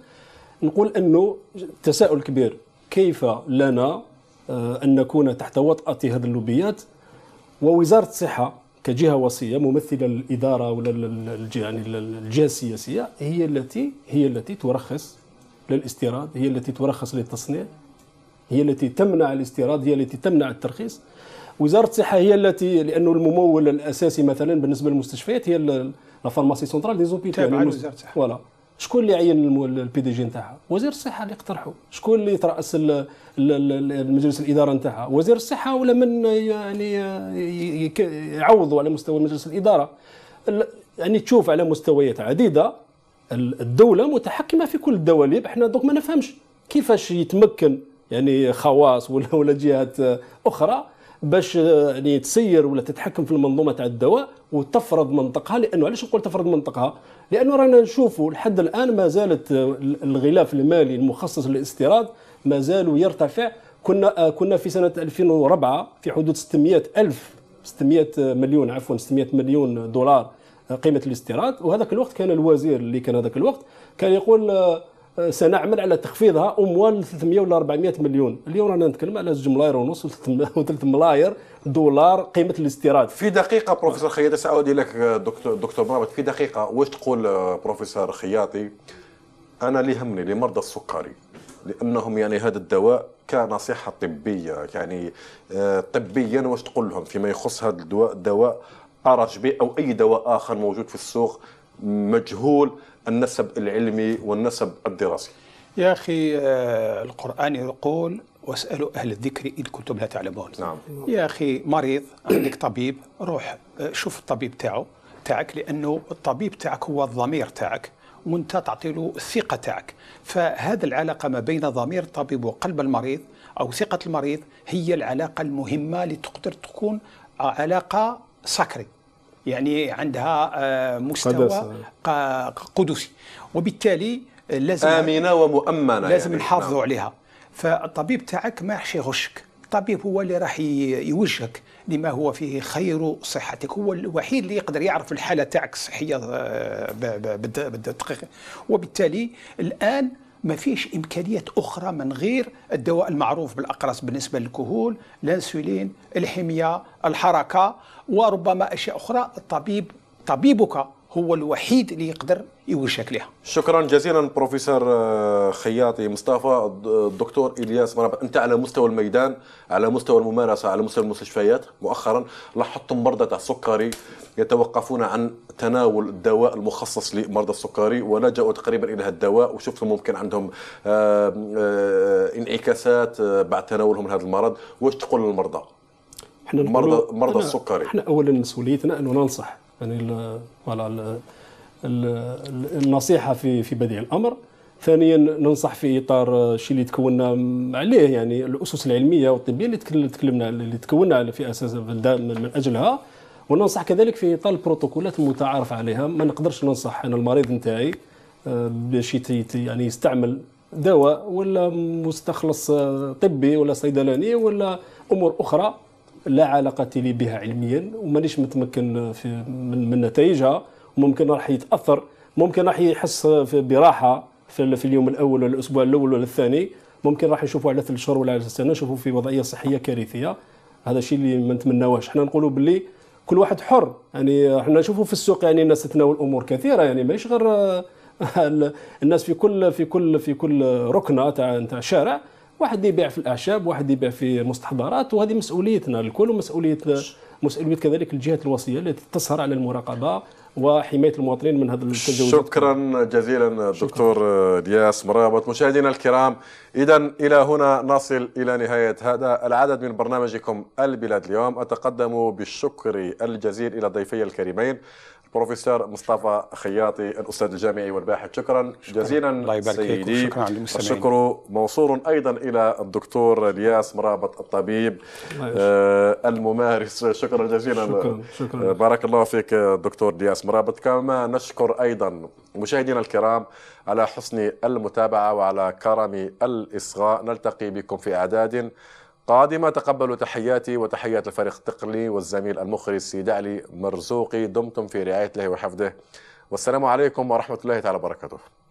نقول انه تساؤل كبير كيف لنا آه، ان نكون تحت وطاه هذه اللوبيات ووزاره الصحه كجهه وصيه ممثله للاداره ولا يعني الجهه السياسيه هي التي هي التي ترخص للاستيراد هي التي ترخص للتصنيع هي التي تمنع الاستيراد هي التي تمنع الترخيص وزاره الصحه هي التي لانه الممول الاساسي مثلا بالنسبه للمستشفيات هي لا فارماسي سونترال دي زوبيتال تابعه لوزاره الصحه فوالا شكون اللي عين البي دي جي نتاعها وزير الصحه اللي اقترحه شكون اللي تراس المجلس الاداره نتاعها وزير الصحه ولا من يعني يعوضوا على مستوى مجلس الاداره يعني تشوف على مستويات عديده الدوله متحكمه في كل الدواليب احنا دوك ما نفهمش كيفاش يتمكن يعني خواص ولا ولا جهات اخرى باش آه، يعني تسير ولا تتحكم في المنظومه تاع الدواء وتفرض منطقها لانه علاش نقول تفرض منطقها؟ لانه رانا نشوفوا لحد الان ما زالت آه، الغلاف المالي المخصص للاستيراد ما زال يرتفع كنا آه، كنا في سنه 2004 في حدود 600 الف 600 مليون عفوا 600 مليون دولار قيمه الاستيراد وهذاك الوقت كان الوزير اللي كان هذاك الوقت كان يقول سنعمل على تخفيضها اموال 300 ولا 400 مليون اليوم رانا نتكلم على 2 ملاير ونص و3 ملاير دولار قيمه الاستيراد في دقيقه بروفيسور خياطي ساعود لك دكتور دكتور مرابط في دقيقه واش تقول بروفيسور خياطي انا اللي يهمني لمرضى السكري لانهم يعني هذا الدواء كنصيحه طبيه يعني آه، طبيا واش تقول لهم فيما يخص هذا الدواء دواء ار او اي دواء اخر موجود في السوق مجهول النسب العلمي والنسب الدراسي يا أخي آه، القرآن يقول واسألوا أهل الذكر إن كنتم لا تعلمون نعم. يا أخي مريض عندك طبيب روح آه، شوف الطبيب تاعه تاعك لأنه الطبيب تاعك هو الضمير تاعك وانت تعطي له الثقه تاعك فهذه العلاقه ما بين ضمير الطبيب وقلب المريض او ثقه المريض هي العلاقه المهمه اللي تقدر تكون علاقه سكري يعني عندها آه، مستوى قدسي وبالتالي لازم امنه ومؤمنه لازم يعني نحافظوا نعم. عليها فالطبيب تاعك ما راحش يغشك الطبيب هو اللي راح يوجهك لما هو فيه خير صحتك هو الوحيد اللي يقدر يعرف الحالة تاعك الصحية آه، بالدقيق وبالتالي الآن ما فيش إمكانيات أخرى من غير الدواء المعروف بالأقراص بالنسبة للكهول الأنسولين الحمية الحركة وربما أشياء أخرى الطبيب طبيبك هو الوحيد اللي يقدر يوجهك لها شكرا جزيلا بروفيسور آه، خياطي مصطفى الدكتور الياس مرابط انت على مستوى الميدان على مستوى الممارسه على مستوى المستشفيات مؤخرا لاحظتم مرضى السكري يتوقفون عن تناول الدواء المخصص لمرضى السكري ولجأوا تقريبا الى الدواء وشفتم ممكن عندهم انعكاسات آه، بعد تناولهم لهذا المرض واش تقول للمرضى؟ مرضى مرضى السكري احنا اولا مسؤوليتنا انه ننصح يعني فوالا النصيحه في في بديع الامر ثانيا ننصح في اطار الشيء اللي تكوننا عليه يعني الاسس العلميه والطبيه اللي تكلمنا اللي تكوننا في اساس من اجلها وننصح كذلك في اطار البروتوكولات المتعارف عليها ما نقدرش ننصح انا المريض نتاعي آه، باش يعني يستعمل دواء ولا مستخلص آه، طبي ولا صيدلاني ولا امور اخرى لا علاقه لي بها علميا ومانيش متمكن في من, من نتائجها وممكن راح يتاثر ممكن راح يحس براحه في, في اليوم الاول ولا الاسبوع الاول ولا الثاني ممكن راح يشوفوا على ثلاث شهور ولا على سنه يشوفوا في وضعيه صحيه كارثيه هذا الشيء اللي ما نتمناوهش حنا نقولوا باللي كل واحد حر يعني حنا نشوفوا في السوق يعني الناس تتناول امور كثيره يعني ماهيش غير الناس في كل في كل في كل ركنه تاع تاع شارع واحد يبيع في الاعشاب واحد يبيع في مستحضرات وهذه مسؤوليتنا الكل ومسؤوليه مسؤوليه كذلك الجهات الوصيه التي تسهر على المراقبه وحمايه المواطنين من هذا التجاوز شكرا جزيلا دكتور دياس مرابط مشاهدينا الكرام اذا الى هنا نصل الى نهايه هذا العدد من برنامجكم البلاد اليوم اتقدم بالشكر الجزيل الى ضيفي الكريمين بروفيسور مصطفى خياطي الاستاذ الجامعي والباحث شكرا, شكرا. جزيلا الله يبارك سيدي شكرا على الشكر موصول ايضا الى الدكتور الياس مرابط الطبيب آه الممارس شكرا جزيلا شكرا. شكرا. آه، بارك الله فيك دكتور الياس مرابط كما نشكر ايضا مشاهدينا الكرام على حسن المتابعه وعلى كرم الاصغاء نلتقي بكم في اعداد قادمة تقبلوا تحياتي وتحيات الفريق التقني والزميل المخرج سيد علي مرزوقي دمتم في رعاية الله وحفظه والسلام عليكم ورحمة الله تعالى وبركاته